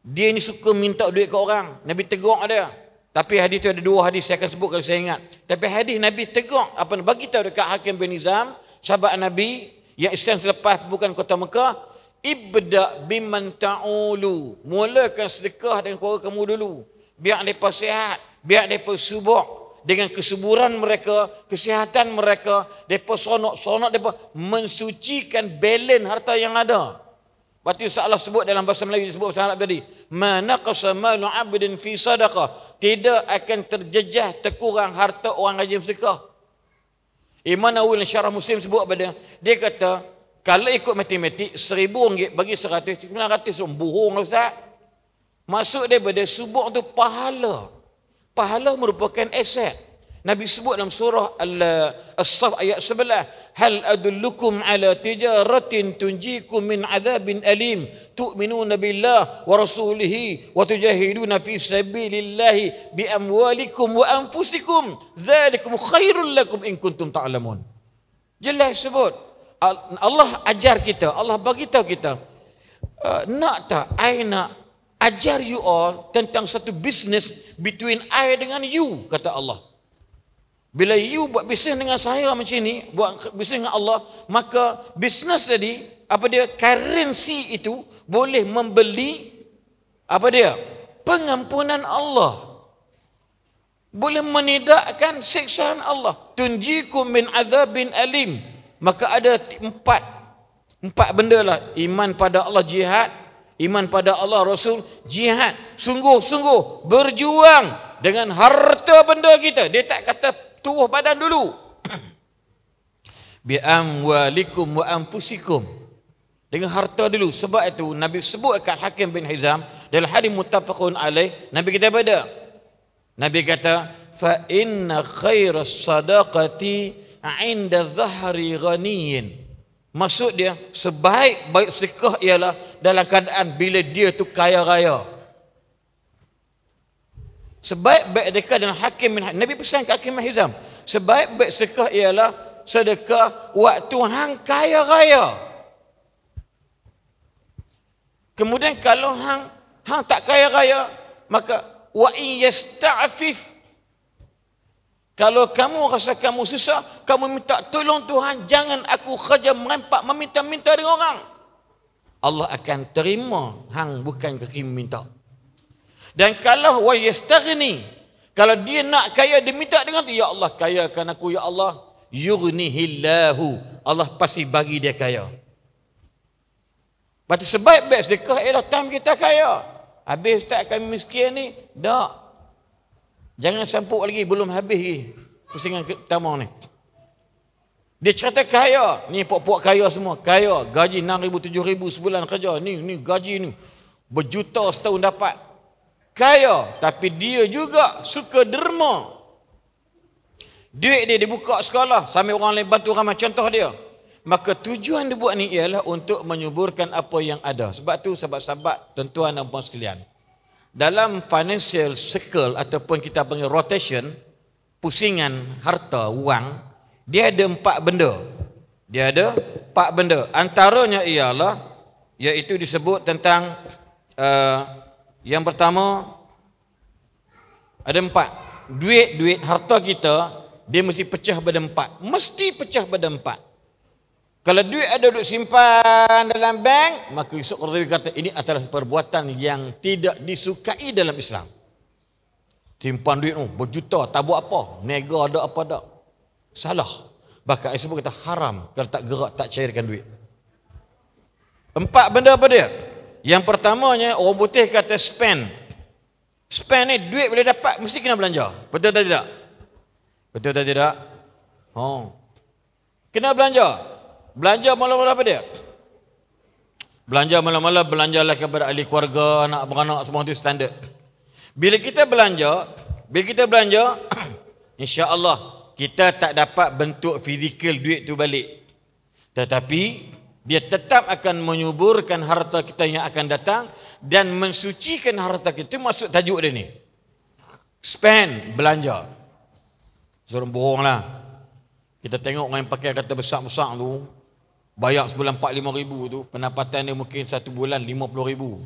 Dia ni suka minta duit ke orang. Nabi tegur dia. Tapi hadis tu ada dua hadis saya akan sebut kalau saya ingat. Tapi hadis Nabi tegur apa bagi tahu dekat Hakim bin Hizam sahabat Nabi yang Islam selepas bukan kota Mekah ibda biman ta'ulu mulakan sedekah dengan keluarga kamu dulu biar depa sihat biar depa subur dengan kesuburan mereka, kesihatan mereka, depa sonok sonok depa mensucikan belen harta yang ada. Batu Ustaz Allah sebut dalam bahasa Melayu disebut bahasa Arab tadi, mana qasama lu abdin fi sadaqah, tidak akan terjejah terkurang harta orang rajin sedekah. Iman Awil Syarah Muslim sebut pada dia kata kalau ikut matematik seribu ringgit bagi seratus sembilan ratus bohong lah, Ustaz maksud dia pada subuh tu pahala Pahala merupakan aset. Nabi sebut dalam surah Al-Saf ayat 11, "Hal adullukum ala tijaratin tunjikum min adzabin alim? Tu'minuna billah wa rasulihi wa tujahiduna fi sabilillahi bi amwalikum wa anfusikum? Zalikum khairul lakum in kuntum ta'lamun." Jelas sebut. Allah ajar kita, Allah bagi tahu kita. Eh, nak tak? Ai nak ajar you all tentang satu business between I dengan you, kata Allah. Bila you buat bisnes dengan saya macam ni, buat bisnes dengan Allah, maka bisnes tadi, apa dia, currency itu boleh membeli, apa dia, pengampunan Allah. Boleh menidakkan siksaan Allah. Tunjikum min bin alim. Maka ada empat, empat benda lah. Iman pada Allah jihad, iman pada Allah Rasul jihad sungguh-sungguh berjuang dengan harta benda kita dia tak kata tubuh badan dulu bi amwalikum wa anfusikum dengan harta dulu sebab itu Nabi sebut sebutkan Hakim bin Hizam dalam hadis muttafaqun alaih Nabi kita pada Nabi kata fa inna khairas sadaqati 'inda zahri ghaniyyin Maksud dia sebaik-baik sedekah ialah dalam keadaan bila dia tu kaya raya. Sebaik-baik sedekah dan hakim bin Hizam. Nabi pesan ke hakim Hizam. Sebaik-baik sedekah ialah sedekah waktu hang kaya raya. Kemudian kalau hang hang tak kaya raya, maka wa in yasta'fif kalau kamu rasa kamu susah, kamu minta tolong Tuhan, jangan aku kerja merempak meminta-minta dengan orang. Allah akan terima hang bukan kaki minta. Dan kalau wa yastaghni, kalau dia nak kaya dia minta dengan ya Allah kayakan aku ya Allah, yughnihillahu. Allah pasti bagi dia kaya. Pada sebab baik sedekah ialah time kita kaya. Habis tak kami miskin ni, dak Jangan sampuk lagi belum habis lagi pusingan pertama ni. Dia cerita kaya. Ni puak-puak kaya semua. Kaya. Gaji 6,000, 7,000 sebulan kerja. Ni, ni gaji ni. Berjuta setahun dapat. Kaya. Tapi dia juga suka derma. Duit dia dibuka sekolah. Sambil orang lain bantu ramai contoh dia. Maka tujuan dia buat ni ialah untuk menyuburkan apa yang ada. Sebab tu sahabat-sahabat, tuan-tuan dan puan sekalian dalam financial circle ataupun kita panggil rotation pusingan harta wang dia ada empat benda dia ada empat benda antaranya ialah iaitu disebut tentang uh, yang pertama ada empat duit-duit harta kita dia mesti pecah empat mesti pecah empat. Kalau duit ada duduk simpan dalam bank, maka esok Qurtubi kata ini adalah perbuatan yang tidak disukai dalam Islam. Simpan duit tu berjuta tak buat apa, nega ada apa tak. Salah. Bahkan Islam kata haram kalau tak gerak tak cairkan duit. Empat benda apa dia? Yang pertamanya orang putih kata spend. Spend ni duit boleh dapat mesti kena belanja. Betul tak tidak? Betul tak tidak? Oh. Kena belanja. Belanja malam-malam apa dia? Belanja malam-malam belanja lah kepada ahli keluarga, anak beranak semua itu standard. Bila kita belanja, bila kita belanja, insya-Allah kita tak dapat bentuk fizikal duit tu balik. Tetapi dia tetap akan menyuburkan harta kita yang akan datang dan mensucikan harta kita. masuk tajuk dia ni. Spend, belanja. Suruh bohonglah. Kita tengok orang yang pakai kata besar-besar tu, Bayar sebulan 4-5 ribu tu Pendapatan dia mungkin satu bulan 50 ribu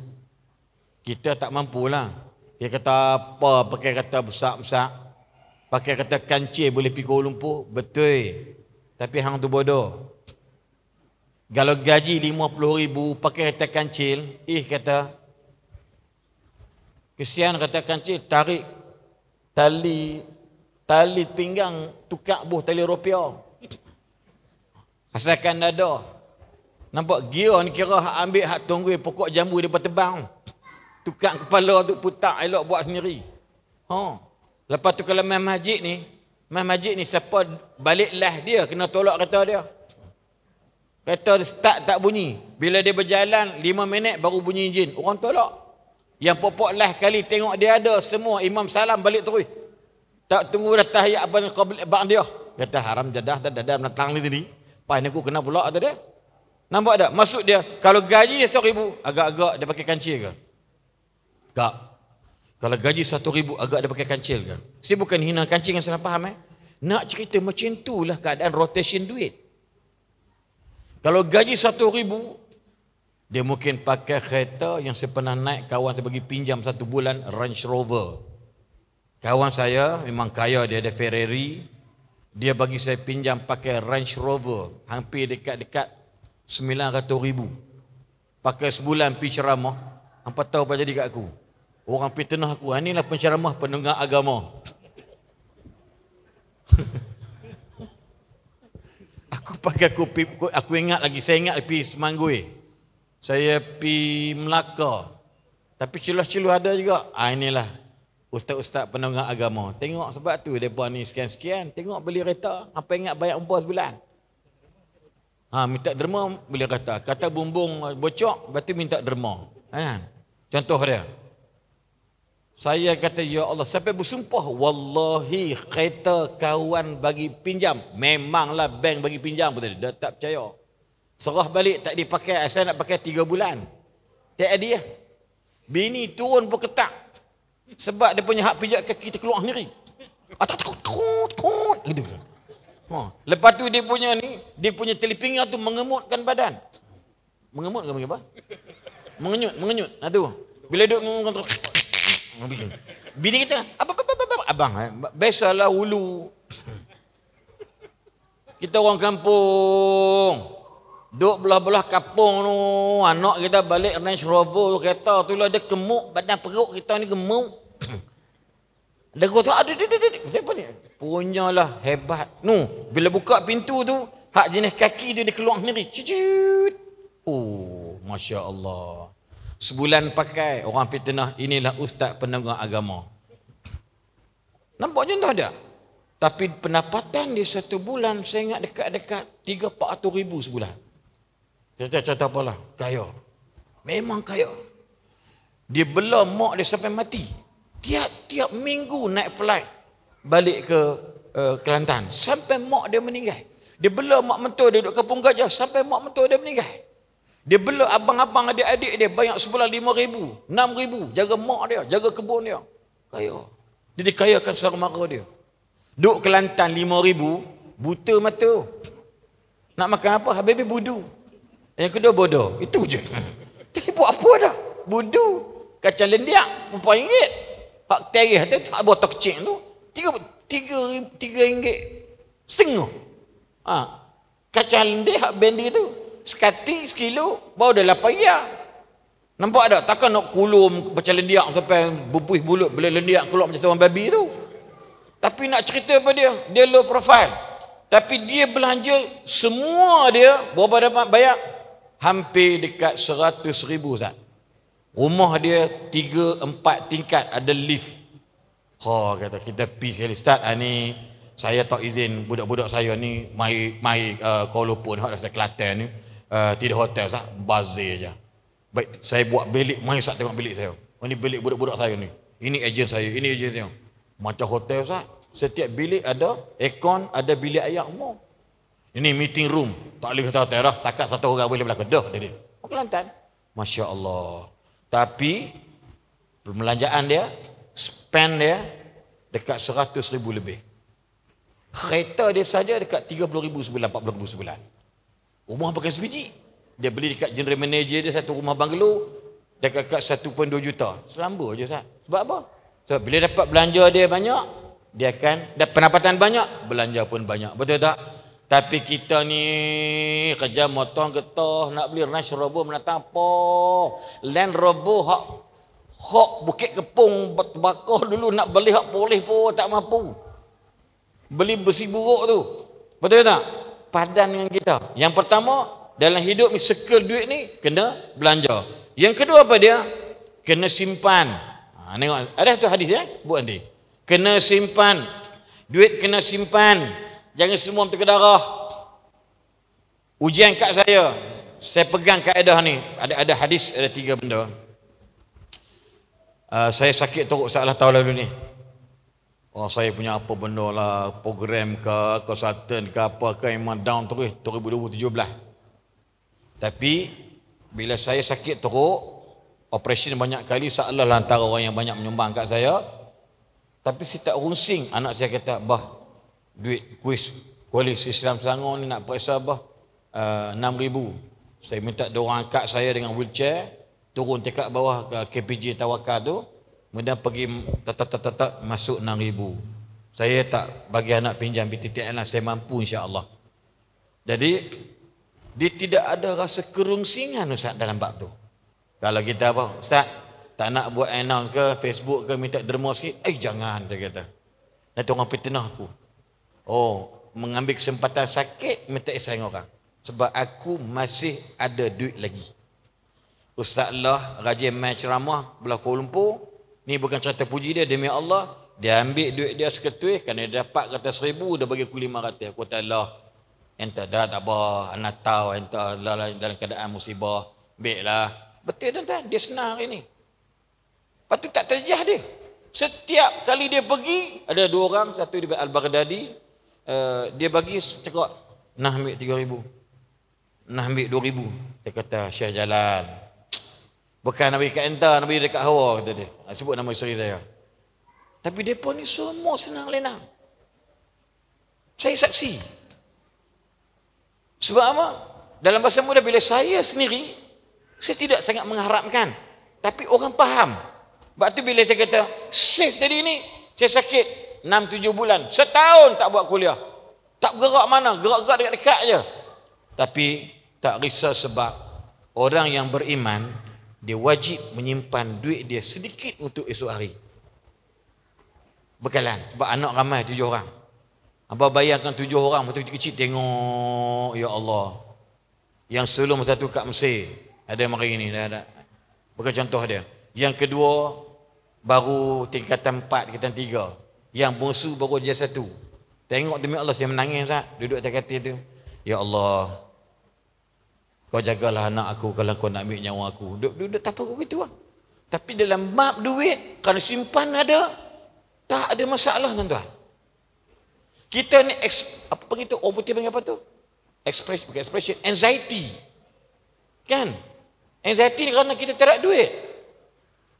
Kita tak mampu lah. Dia kata apa pakai kata besar-besar Pakai kata kancil boleh pergi Kuala Lumpur Betul Tapi hang tu bodoh Kalau gaji 50 ribu pakai kata kancil Ih kata Kesian kata kancil tarik Tali Tali pinggang tukar buh tali rupiah Asalkan dada. Nampak Gion kira hak ambil hak tunggu pokok jambu dia tebang. Tukar kepala tu putak elok buat sendiri. Ha. Lepas tu kalau main masjid ni, main masjid ni siapa balik lah dia kena tolak kereta dia. Kereta dia start tak bunyi. Bila dia berjalan 5 minit baru bunyi jin. Orang tolak. Yang pokok lah kali tengok dia ada semua imam salam balik terus. Tak tunggu dah tahiyat abang ni qabli ba'diyah. Kata haram jadah dah dah dah menatang ni tadi. Pas ni aku kena pula tu dia. Nampak tak? masuk dia, kalau gaji dia satu ribu, agak-agak dia pakai kancil ke? Tak. Kalau gaji satu ribu, agak dia pakai kancil ke? Saya bukan hina kancil yang saya faham eh. Nak cerita macam lah keadaan rotation duit. Kalau gaji satu ribu, dia mungkin pakai kereta yang saya pernah naik kawan saya bagi pinjam satu bulan Range Rover. Kawan saya memang kaya dia ada Ferrari, dia bagi saya pinjam pakai Range Rover hampir dekat-dekat 900 ribu. Pakai sebulan pergi ceramah. Hampa tahu apa jadi kat aku. Orang pergi tenah aku. Ha, inilah penceramah penengah agama. aku pakai aku, aku aku ingat lagi saya ingat pergi Semanggui. Saya pergi Melaka. Tapi celah-celah ada juga. Ah inilah ustaz-ustaz penengah agama. Tengok sebab tu mereka ni sekian-sekian. Tengok beli kereta, apa ingat bayar umpah sebulan? Ha, minta derma, beli kereta. Kata bumbung bocok, lepas tu minta derma. Ha, kan? contoh dia. Saya kata, Ya Allah, sampai bersumpah. Wallahi, kereta kawan bagi pinjam. Memanglah bank bagi pinjam. Betul -betul. Dia tak percaya. Serah balik, tak dipakai. Saya nak pakai tiga bulan. Tak ada dia. Bini turun pun ketak. Sebab dia punya hak pijak kaki keluar sendiri. Atau ah, tak? takut, takut. Gitu. Ha. Lepas tu dia punya ni, dia punya telipinga tu mengemutkan badan. Mengemut ke apa? Mengenyut, mengenyut. Ha tu. Bila duduk mengemut, mengemut. Bini kita, apa, apa, apa, apa, abang, eh? biasalah ulu. Kita orang kampung. Duk belah-belah kapung tu, anak kita balik Range Rover tu kereta tu lah dia gemuk, badan perut kita ni gemuk. dia kata, ada aduh, aduh, aduh, apa ni? Punya lah, hebat. Nu, bila buka pintu tu, hak jenis kaki tu dia keluar sendiri. Cucut. Oh, Masya Allah. Sebulan pakai, orang fitnah, inilah ustaz penegak agama. Nampaknya contoh dia? Tapi pendapatan dia satu bulan, saya ingat dekat-dekat 3-400 ribu sebulan. Contoh, contoh apalah? Kaya. Memang kaya. Dia bela mak dia sampai mati. Tiap-tiap minggu naik flight balik ke uh, Kelantan. Sampai mak dia meninggal. Dia bela mak mentua dia duduk ke Gajah sampai mak mentua dia meninggal. Dia bela abang-abang dia adik dia banyak sebulan lima ribu, enam ribu. Jaga mak dia, jaga kebun dia. Kaya. Jadi kaya kan suara mara dia. Duduk Kelantan lima ribu, buta mata. Nak makan apa? habis budu. Yang kedua bodoh. Itu je. Tapi buat apa dah? bodoh? Kacang lendiak. Empat ringgit. Hak terih tu. Hak botol kecil tu. Tiga, tiga, tiga ringgit. Sengah. Ha. Kacang lendiak. Hak bendi tu. Sekati, sekilo. Baru dah lapar ya. Nampak tak? Takkan nak kulum kacang lendiak sampai bupuh bulut. Bila lendiak keluar macam seorang babi tu. Tapi nak cerita apa dia? Dia low profile. Tapi dia belanja semua dia. Berapa dapat bayar? hampir dekat 100 ribu Ustaz rumah dia 3-4 tingkat ada lift ha kata kita pergi sekali Ustaz ha, ni saya tak izin budak-budak saya ni mai mai uh, Kuala Lumpur hak rasa Kelantan ni uh, tidak hotel sah bazir aja baik saya buat bilik mai sat tengok bilik saya Ini oh, ni bilik budak-budak saya ni ini ejen saya ini ejen saya macam hotel sah setiap bilik ada aircon ada bilik air semua ini meeting room. Tak boleh kata terah. Takat satu orang boleh berlaku. Duh, dia. Kelantan. Masya Allah. Tapi, pembelanjaan dia, spend dia, dekat seratus ribu lebih. Kereta dia saja dekat tiga puluh ribu sebulan, empat puluh ribu sebulan. Rumah pakai sebiji. Dia beli dekat general manager dia satu rumah banglo, dekat kat satu pun dua juta. Selamba je, sah. Sebab apa? Sebab bila dapat belanja dia banyak, dia akan, dapat pendapatan banyak, belanja pun banyak. Betul tak? Tapi kita ni kerja motong getah nak beli nasi robo mana apa? Land robo hak hak bukit kepung terbakar dulu nak beli hak boleh pun tak mampu. Beli besi buruk tu. Betul tak? Padan dengan kita. Yang pertama, dalam hidup ni sekel duit ni kena belanja. Yang kedua apa dia? Kena simpan. Ha, tengok, ada tu hadis ya? Eh? Buat nanti. kena simpan. Duit kena simpan jangan semua minta darah ujian kat saya saya pegang kaedah ni ada ada hadis ada tiga benda uh, saya sakit teruk salah tahun lalu ni Oh, saya punya apa benda lah, program ke, konsultan ke, apa ke, memang down terus, 2017. Tapi, bila saya sakit teruk, operasi banyak kali, seolah-olah antara orang yang banyak menyumbang kat saya, tapi saya tak rungsing, anak saya kata, bah, duit kuis kualis Islam Selangor ni nak periksa apa? Uh, 6,000. Saya minta dia orang angkat saya dengan wheelchair, turun tekat bawah ke KPJ Tawakal tu, kemudian pergi tetap-tetap masuk 6,000. Saya tak bagi anak pinjam BTTN lah, saya mampu insya Allah Jadi, dia tidak ada rasa kerungsingan Ustaz dalam bab tu. Kalau kita apa, Ustaz, tak nak buat announce ke Facebook ke minta derma sikit, eh jangan, dia kata. Nanti orang fitnah aku. Oh, mengambil kesempatan sakit minta isteri orang. Sebab aku masih ada duit lagi. Ustaz Allah rajin main ceramah belah Kuala Lumpur. Ni bukan cerita puji dia demi Allah. Dia ambil duit dia seketui kerana dia dapat kata seribu dia bagi aku lima ratus. Aku kata Allah entah dah tak apa. Anak tahu entah dalam, dalam keadaan musibah. Baiklah. Betul tak? tuan. Dia senang hari ni. Lepas tak terjah dia. Setiap kali dia pergi ada dua orang. Satu di Al-Baghdadi. Eh, dia bagi cakap nak ambil tiga ribu nak ambil dua ribu dia kata Syekh Jalan bukan nak bagi kat entah nak bagi dekat hawa kata dia ha, sebut nama isteri saya tapi mereka ni semua senang lenang saya saksi sebab apa? dalam bahasa muda bila saya sendiri saya tidak sangat mengharapkan tapi orang faham sebab bila saya kata safe tadi ni saya sakit 6 7 bulan setahun tak buat kuliah tak bergerak mana gerak-gerak dekat-dekat je tapi tak risau sebab orang yang beriman dia wajib menyimpan duit dia sedikit untuk esok hari bekalan sebab anak ramai tujuh orang Abang bayangkan tujuh orang masa kecil-kecil tengok ya Allah yang sebelum satu kat Mesir ada yang mari ni ada bukan contoh dia yang kedua baru tingkatan empat tingkatan tiga yang musuh baru dia satu. Tengok demi Allah saya menangis sat, duduk atas katil tu. Ya Allah. Kau jagalah anak aku kalau kau nak ambil nyawa aku. Duduk duduk tak apa kau gitu lah. Tapi dalam bab duit kalau simpan ada tak ada masalah tuan-tuan. Kita ni apa begitu oh putih panggil apa tu? Express bukan expression anxiety. Kan? Anxiety ni kerana kita tak ada duit.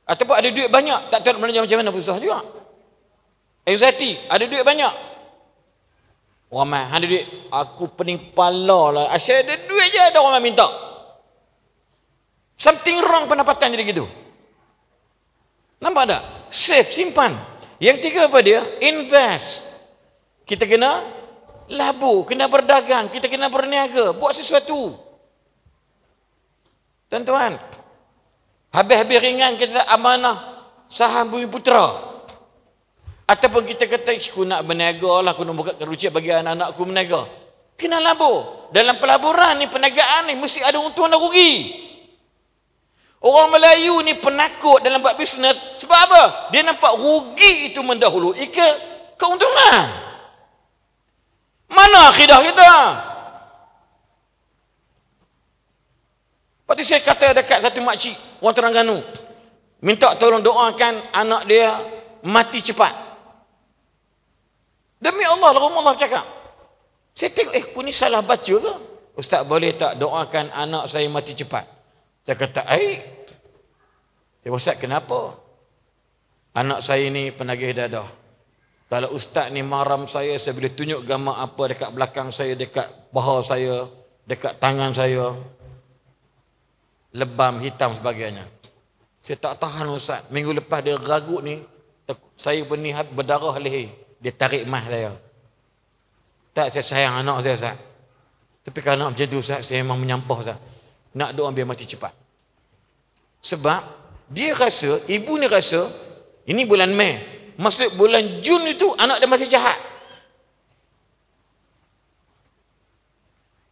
Ataupun ada duit banyak tak tahu nak belanja macam mana pun susah juga. Anxiety, ada duit banyak. Ramai, ada duit. Aku pening pala lah. Asyik ah, ada duit je ada orang minta. Something wrong pendapatan jadi gitu. Nampak tak? Save, simpan. Yang tiga apa dia? Invest. Kita kena labu, kena berdagang, kita kena berniaga, buat sesuatu. Tuan-tuan, habis-habis ringan kita amanah saham bumi putera. Ataupun kita kata, aku nak berniaga lah, aku nak buka kerucut bagi anak-anak aku berniaga. Kena labur. Dalam pelaburan ni, perniagaan ni, mesti ada untung nak rugi. Orang Melayu ni penakut dalam buat bisnes. Sebab apa? Dia nampak rugi itu mendahulu. Ika, keuntungan. Mana akidah kita? Lepas saya kata dekat satu makcik, orang Terengganu. Minta tolong doakan anak dia mati cepat. Demi Allah, Allah cakap. Saya tengok, eh, aku ni salah baca ke? Ustaz boleh tak doakan anak saya mati cepat? Saya kata, eh. Saya ustaz, kenapa? Anak saya ni penagih dadah. Kalau ustaz ni maram saya, saya boleh tunjuk gambar apa dekat belakang saya, dekat paha saya, dekat tangan saya. Lebam, hitam sebagainya. Saya tak tahan ustaz. Minggu lepas dia ragu ni, saya pun berdarah leher dia tarik mah saya. Tak saya sayang anak saya, Ustaz. Tapi kalau nak macam tu, Ustaz, saya memang menyampah, Ustaz. Nak doa biar mati cepat. Sebab, dia rasa, ibu ni rasa, ini bulan Mei. Maksud bulan Jun itu, anak dia masih jahat.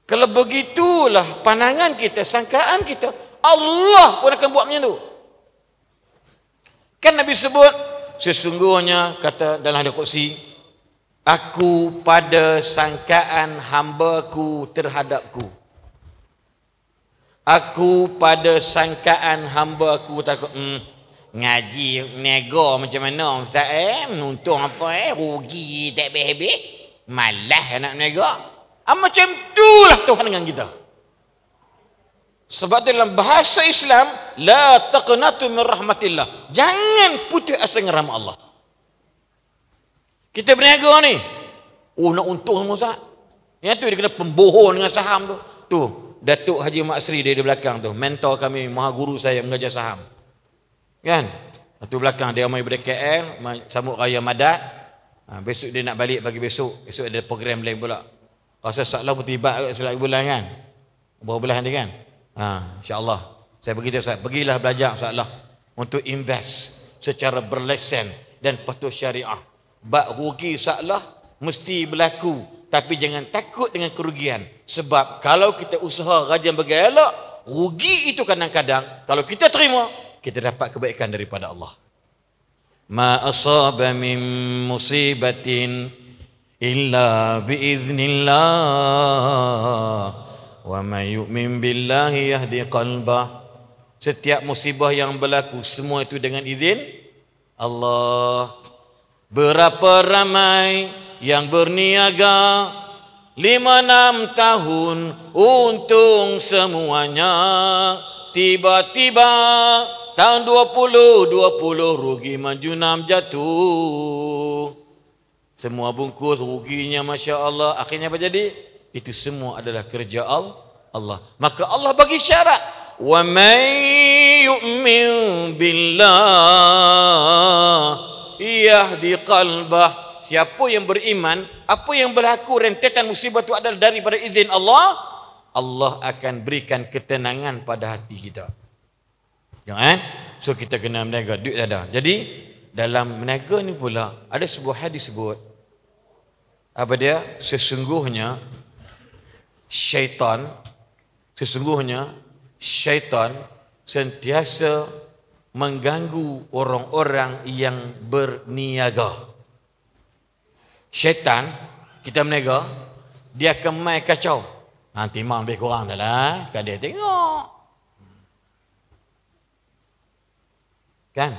Kalau begitulah pandangan kita, sangkaan kita, Allah pun akan buat macam tu. Kan Nabi sebut, sesungguhnya kata dalam hadis kursi aku pada sangkaan hamba hambaku terhadapku aku pada sangkaan hambaku takut hmm, ngaji nego macam mana ustaz eh menuntung apa eh rugi tak habis-habis malah nak nego ah, macam itulah Tuhan dengan kita sebab dalam bahasa Islam la taqnatu min rahmatillah. Jangan putus asa dengan rahmat Allah. Kita berniaga ni. Oh nak untung semua sat. Ya tu dia kena pembohong dengan saham tu. Tu Datuk Haji Mak dia di belakang tu, mentor kami, maha guru saya mengajar saham. Kan? Tu belakang dia mai dari KL, sambut raya madat. Ha, besok dia nak balik bagi besok. Besok ada program lain pula. Rasa salah pun tiba selama bulan kan? Berapa bulan nanti kan? Ha, InsyaAllah. Saya beritahu Ustaz, pergilah belajar InsyaAllah. Untuk invest secara berlesen dan patuh syariah. Bak rugi InsyaAllah mesti berlaku. Tapi jangan takut dengan kerugian. Sebab kalau kita usaha rajin bergayalak, rugi itu kadang-kadang. Kalau kita terima, kita dapat kebaikan daripada Allah. Ma asaba min musibatin illa biiznillah wa man yu'min billahi yahdi qalbah setiap musibah yang berlaku semua itu dengan izin Allah berapa ramai yang berniaga lima enam tahun untung semuanya tiba-tiba tahun dua dua puluh puluh rugi maju enam jatuh semua bungkus ruginya masya-Allah akhirnya apa jadi itu semua adalah kerja Allah maka Allah bagi syarat wa may yu'min billah yahdi qalbah siapa yang beriman apa yang berlaku rentetan musibah itu adalah daripada izin Allah Allah akan berikan ketenangan pada hati kita jangan so kita kena berniaga duit dah jadi dalam berniaga ni pula ada sebuah hadis sebut apa dia sesungguhnya syaitan sesungguhnya syaitan sentiasa mengganggu orang-orang yang berniaga. Syaitan kita meniaga dia kemai kacau. Nanti ha, mak lebih kurang dah lah. Kan dia tengok. Kan?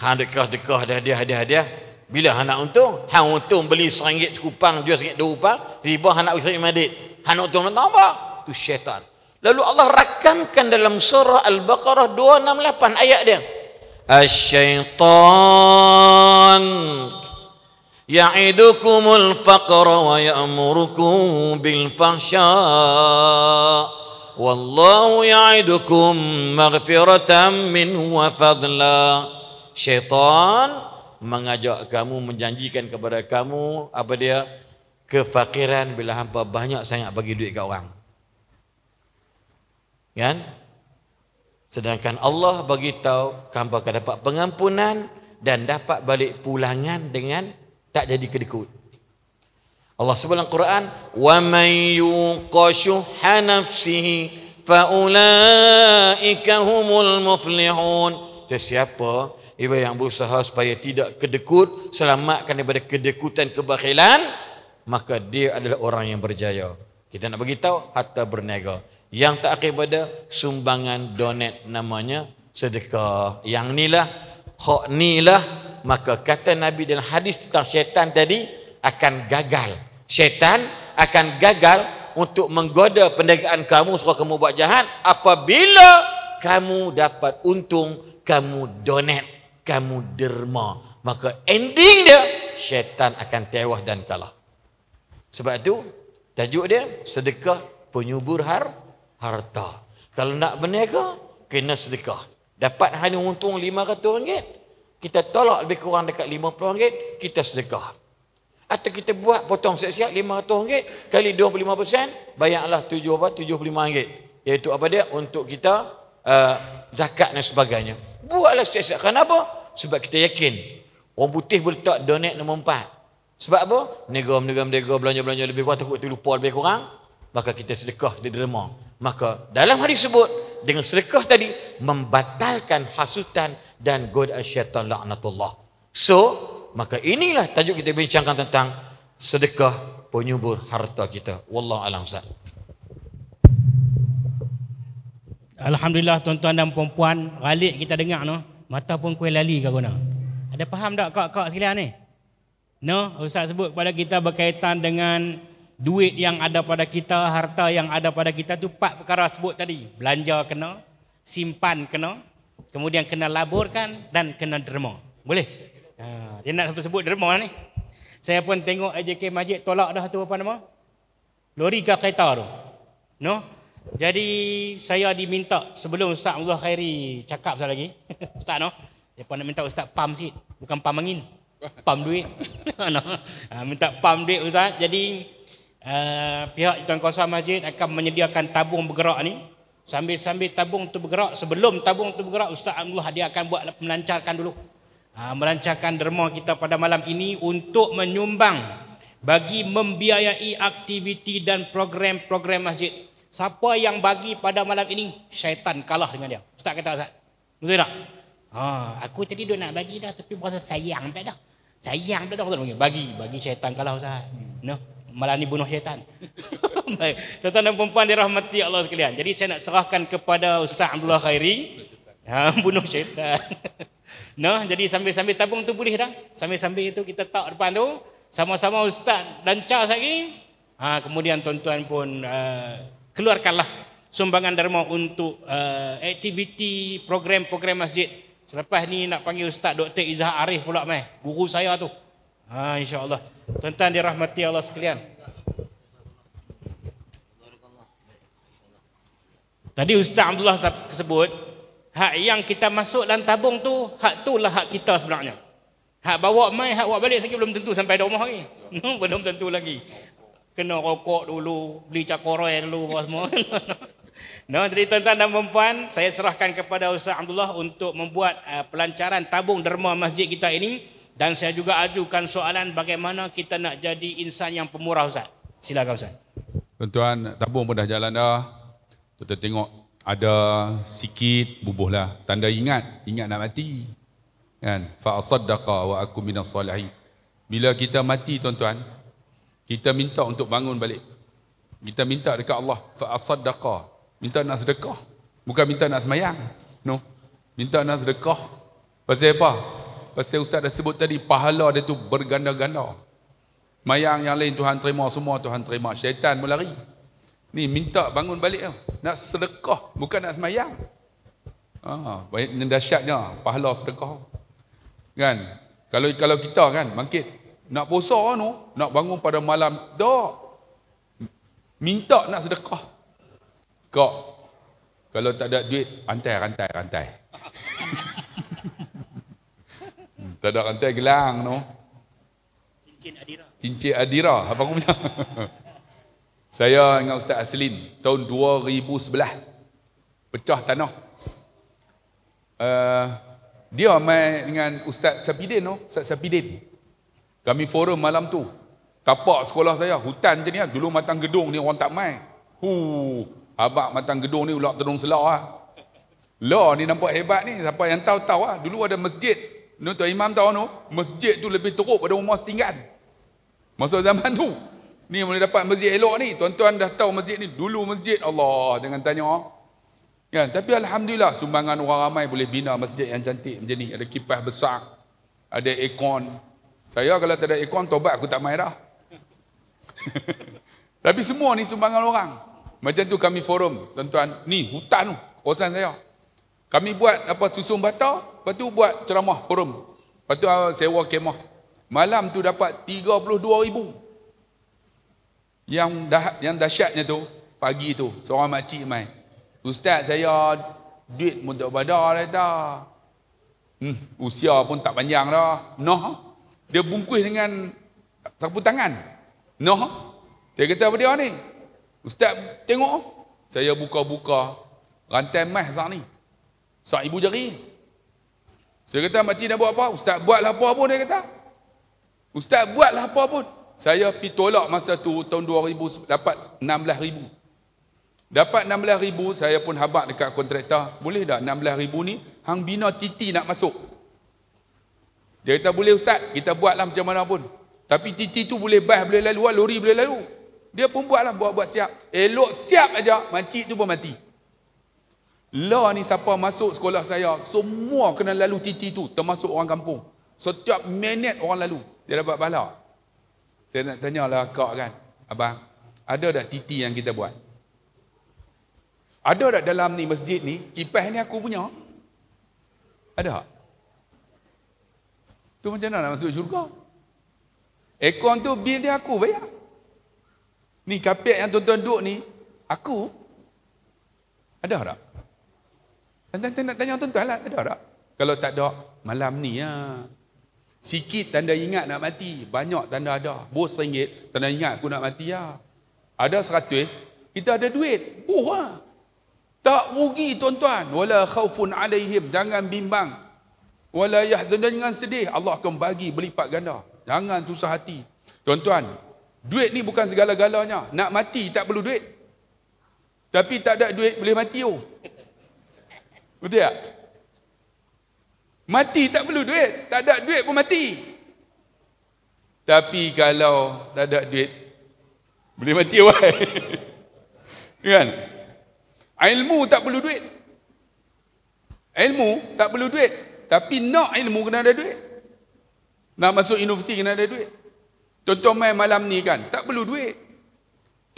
Hang dekah-dekah dah dia hadiah dia. Bila hang nak untung, hang untung beli seringgit sekupang, dua seringgit dua upang, tiba hang nak pergi sakit Hanuk tu nak apa? Tu syaitan. Lalu Allah rakamkan dalam surah Al-Baqarah 268 ayat dia. Asyaitan ya'idukumul faqra wa ya'murukum bil fahsya wallahu ya'idukum maghfiratan min wa fadla syaitan mengajak kamu menjanjikan kepada kamu apa dia kefakiran bila hampa banyak saya nak bagi duit ke orang. Kan? Sedangkan Allah bagi tahu hampa akan dapat pengampunan dan dapat balik pulangan dengan tak jadi kedekut. Allah sebut dalam Quran, "Wa may yuqashuha nafsihi fa ulaika humul muflihun." Sesiapa yang berusaha supaya tidak kedekut, selamatkan daripada kedekutan kebakhilan, maka dia adalah orang yang berjaya. Kita nak beritahu, harta berniaga. Yang tak akhir pada, sumbangan donat namanya sedekah. Yang ni lah, hak ni maka kata Nabi dalam hadis tentang syaitan tadi, akan gagal. Syaitan akan gagal untuk menggoda perniagaan kamu suka kamu buat jahat apabila kamu dapat untung kamu donat kamu derma maka ending dia syaitan akan tewah dan kalah sebab itu tajuk dia sedekah penyubur har harta. Kalau nak berniaga kena sedekah. Dapat hanya untung RM500, kita tolak lebih kurang dekat RM50, kita sedekah. Atau kita buat potong siap-siap RM500 kali 25% bayarlah RM75 iaitu apa dia untuk kita uh, zakat dan sebagainya. Buatlah siap-siap. Kenapa? Sebab kita yakin orang putih boleh tak donate nombor 4. Sebab apa? Negara menegak negara belanja-belanja lebih kurang takut dia lupa lebih kurang. Maka kita sedekah di derma. Maka dalam hari sebut dengan sedekah tadi membatalkan hasutan dan god syaitan laknatullah. So, maka inilah tajuk kita bincangkan tentang sedekah penyubur harta kita. Wallahu alam sa. Alhamdulillah tuan-tuan dan puan-puan, ralik kita dengar noh. Mata pun kuih lali kau guna. Ada faham tak kak-kak sekalian ni? No, Ustaz sebut kepada kita berkaitan dengan duit yang ada pada kita, harta yang ada pada kita tu empat perkara sebut tadi. Belanja kena, simpan kena, kemudian kena laburkan dan kena derma. Boleh? Ha, dia nak sebut derma ni. Saya pun tengok AJK Majid tolak dah tu apa nama? Lori ke kereta tu. No? Jadi saya diminta sebelum Ustaz Abdul Khairi cakap sekali lagi. Ustaz no? Dia pun nak minta Ustaz pam sikit. Bukan pam angin pam duit. Ha, minta pam duit ustaz. Jadi uh, pihak tuan kuasa masjid akan menyediakan tabung bergerak ni. Sambil-sambil tabung tu bergerak, sebelum tabung tu bergerak, Ustaz Abdullah dia akan buat melancarkan dulu. Ha, melancarkan derma kita pada malam ini untuk menyumbang bagi membiayai aktiviti dan program-program masjid. Siapa yang bagi pada malam ini, syaitan kalah dengan dia. Ustaz kata, Ustaz. Betul tak? Ha, aku tadi dah nak bagi dah, tapi berasa sayang pula dah. Sayang pula dah Ustaz. Bagi, bagi syaitan kalah Ustaz. Hmm. No. Malah ni bunuh syaitan. Baik. Tuan-tuan dan perempuan dirahmati Allah sekalian. Jadi saya nak serahkan kepada Ustaz Abdullah Khairi. Ha, bunuh syaitan. no, jadi sambil-sambil tabung tu boleh dah. Sambil-sambil itu kita tak depan tu. Sama-sama Ustaz dan lancar lagi. Ha, kemudian tuan-tuan pun uh, keluarkanlah sumbangan derma untuk uh, aktiviti program-program masjid Selepas ni nak panggil Ustaz Dr. Izzah Arif pula meh. Guru saya tu. Ha, Allah Tuan-tuan dirahmati Allah sekalian. Tadi Ustaz Abdullah sebut, hak yang kita masuk dalam tabung tu, hak tu lah hak kita sebenarnya. Hak bawa mai, hak bawa balik sikit belum tentu sampai di rumah ni. belum tentu lagi. Kena rokok dulu, beli cakoroi dulu, apa semua. Nah, jadi tuan-tuan dan puan saya serahkan kepada Ustaz Abdullah untuk membuat uh, pelancaran tabung derma masjid kita ini dan saya juga ajukan soalan bagaimana kita nak jadi insan yang pemurah Ustaz. Silakan Ustaz. Tuan-tuan, tabung pun jalan dah. Kita tengok ada sikit bubuhlah. Tanda ingat, ingat nak mati. Kan? Fa asaddaqa wa akum minas salihin. Bila kita mati tuan-tuan, kita minta untuk bangun balik. Kita minta dekat Allah fa asaddaqa Minta nak sedekah. Bukan minta nak semayang. No. Minta nak sedekah. Pasal apa? Pasal Ustaz dah sebut tadi, pahala dia tu berganda-ganda. Mayang yang lain Tuhan terima, semua Tuhan terima. Syaitan pun lari. Ni minta bangun balik. Lah. Nak sedekah, bukan nak semayang. Ah, baik dahsyatnya pahala sedekah. Kan? Kalau kalau kita kan bangkit nak puasa no, nak bangun pada malam dak. Minta nak sedekah, Kok kalau tak ada duit, rantai, rantai, rantai. tak ada rantai gelang no. Cincin Adira. Cincin Adira. Apa aku macam? Saya dengan Ustaz Aslin tahun 2011 pecah tanah. Uh, dia mai dengan Ustaz Sapidin no, Ustaz Sapidin. Kami forum malam tu. Tapak sekolah saya, hutan je ni ah. Dulu matang gedung ni orang tak main. Huh. Abak matang gedung ni ulak tenung selau lah. Law ni nampak hebat ni. Siapa yang tahu, tahu lah. Dulu ada masjid. Ni Tuan Imam tahu no. Masjid tu lebih teruk pada rumah setinggan. Masa zaman tu. Ni boleh dapat masjid elok ni. Tuan-tuan dah tahu masjid ni. Dulu masjid Allah. Jangan tanya. Ah. Ya, tapi Alhamdulillah sumbangan orang ramai boleh bina masjid yang cantik macam ni. Ada kipas besar. Ada ekon. Saya kalau tak ada ikon, tobat aku tak main dah. tapi semua ni sumbangan orang. Macam tu kami forum, tuan-tuan, ni hutan tu, kawasan saya. Kami buat apa susun bata, lepas tu buat ceramah forum. Lepas tu ah, sewa kemah. Malam tu dapat 32 ribu. Yang, dah, yang dahsyatnya tu, pagi tu, seorang makcik main. Ustaz saya, duit untuk badar dah Hmm, usia pun tak panjang lah. Noh. Ah. Dia bungkus dengan sapu tangan. Noh. Ah. Dia kata apa dia ni? Ustaz tengok saya buka-buka rantai mas sah ni. Sah ibu jari. Saya kata mak cik nak buat apa? Ustaz buatlah apa pun dia kata. Ustaz buatlah apa pun. Saya pi tolak masa tu tahun 2000 dapat 16000. Dapat 16000 saya pun habaq dekat kontraktor, boleh tak 16000 ni hang bina titi nak masuk. Dia kata boleh ustaz, kita buatlah macam mana pun. Tapi titi tu boleh bas, boleh lalu, lori boleh lalu. Dia pun buat lah, buat-buat siap. Elok siap aja makcik tu pun mati. Law ni siapa masuk sekolah saya, semua kena lalu titi tu, termasuk orang kampung. Setiap minit orang lalu, dia dapat bala. Saya nak lah kak kan, abang, ada tak titi yang kita buat? Ada tak dalam ni masjid ni, kipas ni aku punya? Ada tak? Tu macam mana nak masuk syurga? Ekon tu bil dia aku bayar. Ni kapit yang tuan-tuan duduk ni, aku. Ada tak? Tuan-tuan nak tanya tuan-tuan lah, ada tak? Kalau tak ada, malam ni ya. Sikit tanda ingat nak mati. Banyak tanda ada. Bos ringgit, tanda ingat aku nak mati ya. Ada seratus, kita ada duit. Buh lah. Tak rugi tuan-tuan. Wala khawfun alaihim. Jangan bimbang. Wala yahzun. Jangan sedih. Allah akan bagi berlipat ganda. Jangan susah hati. Tuan-tuan, Duit ni bukan segala-galanya. Nak mati tak perlu duit. Tapi tak ada duit boleh mati oh. Betul tak? Mati tak perlu duit. Tak ada duit pun mati. Tapi kalau tak ada duit, boleh mati oh. awal. kan? Ilmu tak perlu duit. Ilmu tak perlu duit. Tapi nak ilmu kena ada duit. Nak masuk universiti kena ada duit. Contoh tuan main malam ni kan, tak perlu duit.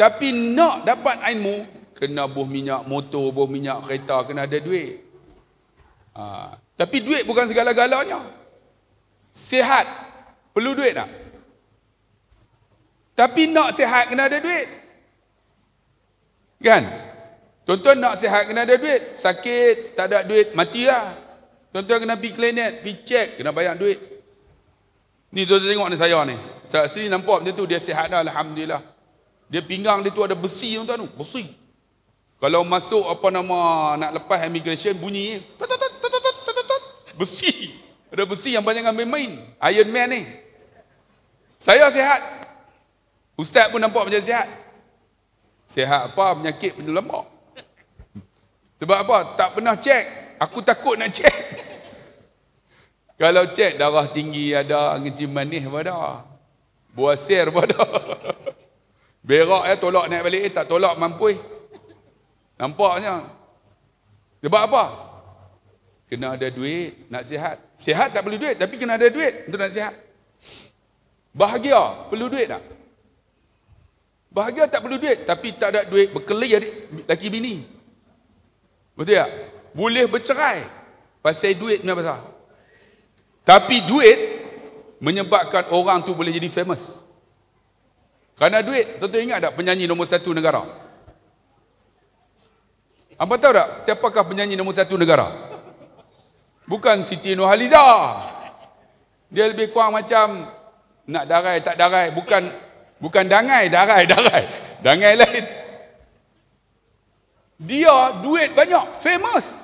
Tapi nak dapat ilmu, kena buh minyak motor, buh minyak kereta, kena ada duit. Ha. Tapi duit bukan segala-galanya. Sehat, perlu duit tak? Tapi nak sehat, kena ada duit. Kan? Tuan-tuan nak sehat, kena ada duit. Sakit, tak ada duit, mati lah. Tuan-tuan kena pergi klinik, pergi cek, kena bayar duit. Ni tuan-tuan tengok ni saya ni. Saya sini nampak macam tu dia sihat dah alhamdulillah. Dia pinggang dia tu ada besi tuan-tuan tu. Besi. Kalau masuk apa nama nak lepas immigration bunyi besi. Ada besi yang banyak yang main-main. Iron Man ni. Saya sihat. Ustaz pun nampak macam sihat. Sihat apa? Menyakit benda lemak. Sebab apa? Tak pernah cek. Aku takut nak cek. Kalau cek darah tinggi ada, kencing manis pun ada. Buah sir pun ada. Berak eh, tolak naik balik, eh, tak tolak mampu. Nampaknya. Sebab apa? Kena ada duit, nak sihat. Sihat tak perlu duit, tapi kena ada duit untuk nak sihat. Bahagia, perlu duit tak? Bahagia tak perlu duit, tapi tak ada duit berkeli laki bini. Betul tak? Boleh bercerai. Pasal duit ni apa sah? Tapi duit menyebabkan orang tu boleh jadi famous. Kerana duit, tentu ingat tak penyanyi nombor satu negara? Apa tahu tak siapakah penyanyi nombor satu negara? Bukan Siti Nurhaliza. Dia lebih kurang macam nak darai tak darai, bukan bukan dangai, darai darai. Dangai lain. Dia duit banyak, famous.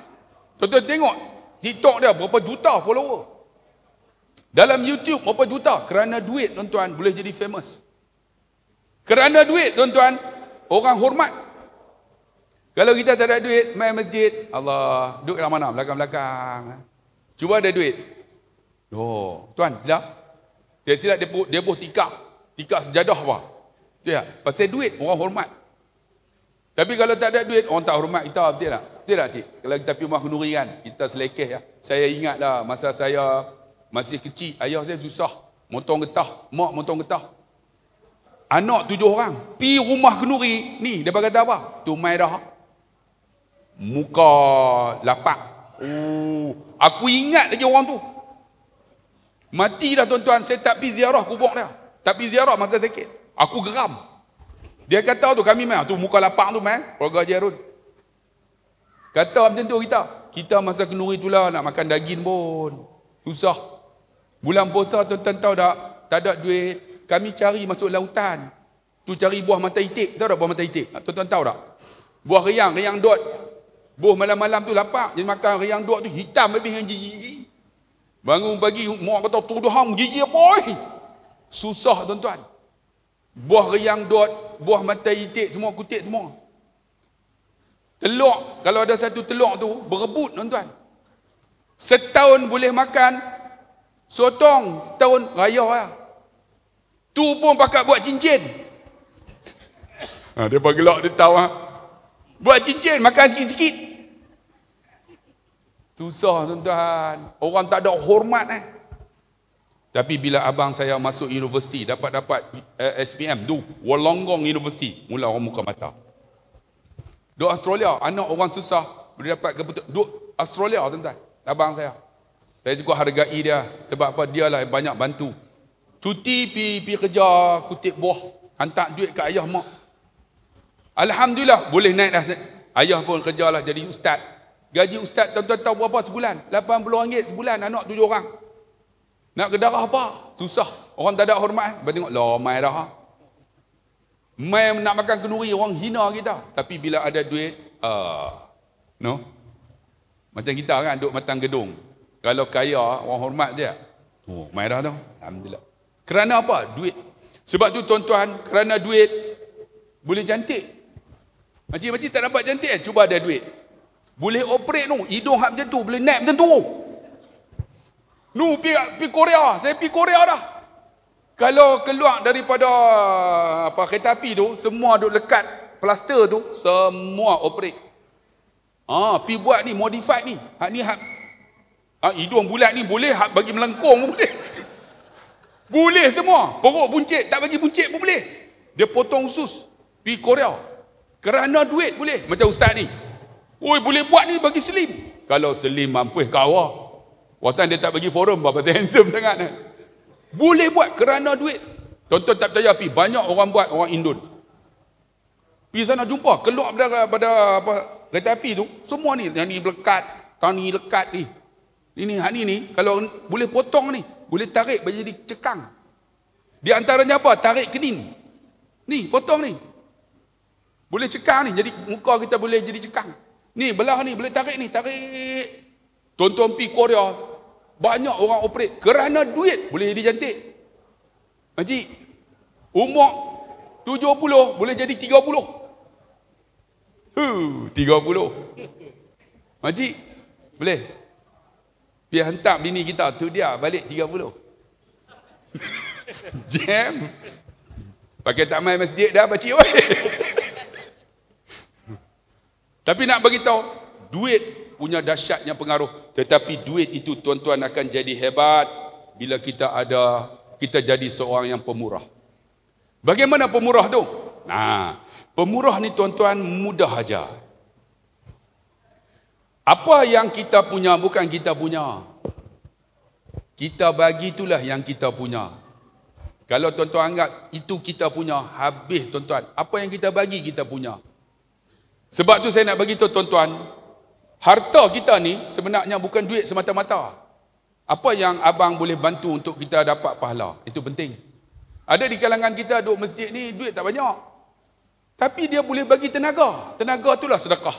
Tuan-tuan tengok TikTok dia berapa juta follower. Dalam YouTube berapa juta? Kerana duit tuan-tuan boleh jadi famous. Kerana duit tuan-tuan orang hormat. Kalau kita tak ada duit, main masjid, Allah, duduk kat lah mana? Belakang-belakang. Eh. Cuba ada duit. Oh, tuan, silap. Dia silap, dia pun, dia pun tikak. Tikak sejadah apa? Itu ya? Pasal duit, orang hormat. Tapi kalau tak ada duit, orang tak hormat kita, betul tak? Betul tak, cik? Kalau kita pergi rumah kenuri kan, kita selekeh ya. Saya ingatlah masa saya masih kecil, ayah saya susah. Motong getah, mak motong getah. Anak tujuh orang. Pi rumah kenuri. Ni, dia kata apa? Tu mai dah. Muka lapak. Oh, aku ingat lagi orang tu. Mati dah tuan-tuan. Saya tak pergi ziarah kubur dia. Tak pergi ziarah masa sakit. Aku geram. Dia kata tu kami main. Tu muka lapak tu main. Keluarga Jairun. Kata macam tu kita. Kita masa kenuri tulah nak makan daging pun. Susah. Bulan puasa tuan-tuan tahu tak? Tak ada duit. Kami cari masuk lautan. Tu cari buah mata itik. Tahu tak buah mata itik? Ah, tuan-tuan tahu tak? Buah riang, riang dot. Buah malam-malam tu lapar. Jadi makan riang dot tu hitam lebih dengan jiji. Bangun pagi, muak kata tu tuduh ham. Jiji apa? Susah tuan-tuan. Buah riang dot, buah mata itik semua, kutik semua. Telur kalau ada satu telur tu, berebut tuan-tuan. Setahun boleh makan Sotong setahun raya lah. Tu pun pakat buat cincin. Ha, dia pun gelak dia tahu ha. Buat cincin, makan sikit-sikit. Susah tuan-tuan. Orang tak ada hormat eh. Tapi bila abang saya masuk universiti, dapat-dapat eh, SPM tu, Wollongong University, mula orang muka mata. Duk Australia, anak orang susah, boleh dapat keputusan. Duk Australia tuan-tuan, abang saya. Saya juga hargai dia. Sebab apa? Dia lah banyak bantu. Cuti pi pi kerja, kutip buah. Hantar duit ke ayah mak. Alhamdulillah, boleh naik dah. Ayah pun kerja lah jadi ustaz. Gaji ustaz tuan-tuan tahu berapa sebulan? RM80 sebulan, anak tujuh orang. Nak ke darah apa? Susah. Orang tak ada hormat. Eh. Lepas tengok, lah mai dah. Ah. Mai nak makan kenuri, orang hina kita. Tapi bila ada duit, uh, no? Macam kita kan, duduk matang gedung. Kalau kaya, orang hormat dia. Oh, merah tu. Alhamdulillah. Kerana apa? Duit. Sebab tu tuan-tuan, kerana duit, boleh cantik. Macam-macam tak dapat cantik kan? Cuba ada duit. Boleh operate tu. Hidung hak macam tu. Boleh nap macam tu. Nu, pergi, pergi Korea. Saya pergi Korea dah. Kalau keluar daripada apa kereta api tu, semua duduk lekat plaster tu, semua operate. Ah, pi buat ni modified ni. Hak ni hak Ha, hidung bulat ni boleh hak bagi melengkung pun boleh. boleh semua. Perut buncit tak bagi buncit pun boleh. Dia potong usus di Korea. Kerana duit boleh macam ustaz ni. Oi boleh buat ni bagi slim. Kalau slim mampu kawa. Wasan dia tak bagi forum apa dia handsome sangat ni. Boleh buat kerana duit. Tonton tak percaya pi banyak orang buat orang Indon. Pi sana jumpa keluar pada pada apa kereta api tu semua ni yang ni lekat, tani lekat ni. Ini hak ni ni kalau boleh potong ni, boleh tarik jadi cekang. Di antaranya apa? Tarik kenin. Ni, potong ni. Boleh cekang ni, jadi muka kita boleh jadi cekang. Ni, belah ni, boleh tarik ni, tarik. Tonton pi Korea, banyak orang operate. Kerana duit, boleh jadi cantik. Makcik, umur 70, boleh jadi 30. Huh, 30. Makcik, boleh? Pergi hantar bini kita tu dia balik 30. Jam. Pakai tak main masjid dah baci oi. Tapi nak bagi tahu duit punya dahsyatnya pengaruh tetapi duit itu tuan-tuan akan jadi hebat bila kita ada kita jadi seorang yang pemurah. Bagaimana pemurah tu? Nah, pemurah ni tuan-tuan mudah aja. Apa yang kita punya bukan kita punya. Kita bagi itulah yang kita punya. Kalau tuan-tuan anggap itu kita punya, habis tuan-tuan. Apa yang kita bagi kita punya. Sebab tu saya nak bagi tahu tuan-tuan, harta kita ni sebenarnya bukan duit semata-mata. Apa yang abang boleh bantu untuk kita dapat pahala? Itu penting. Ada di kalangan kita duduk masjid ni duit tak banyak. Tapi dia boleh bagi tenaga. Tenaga itulah sedekah.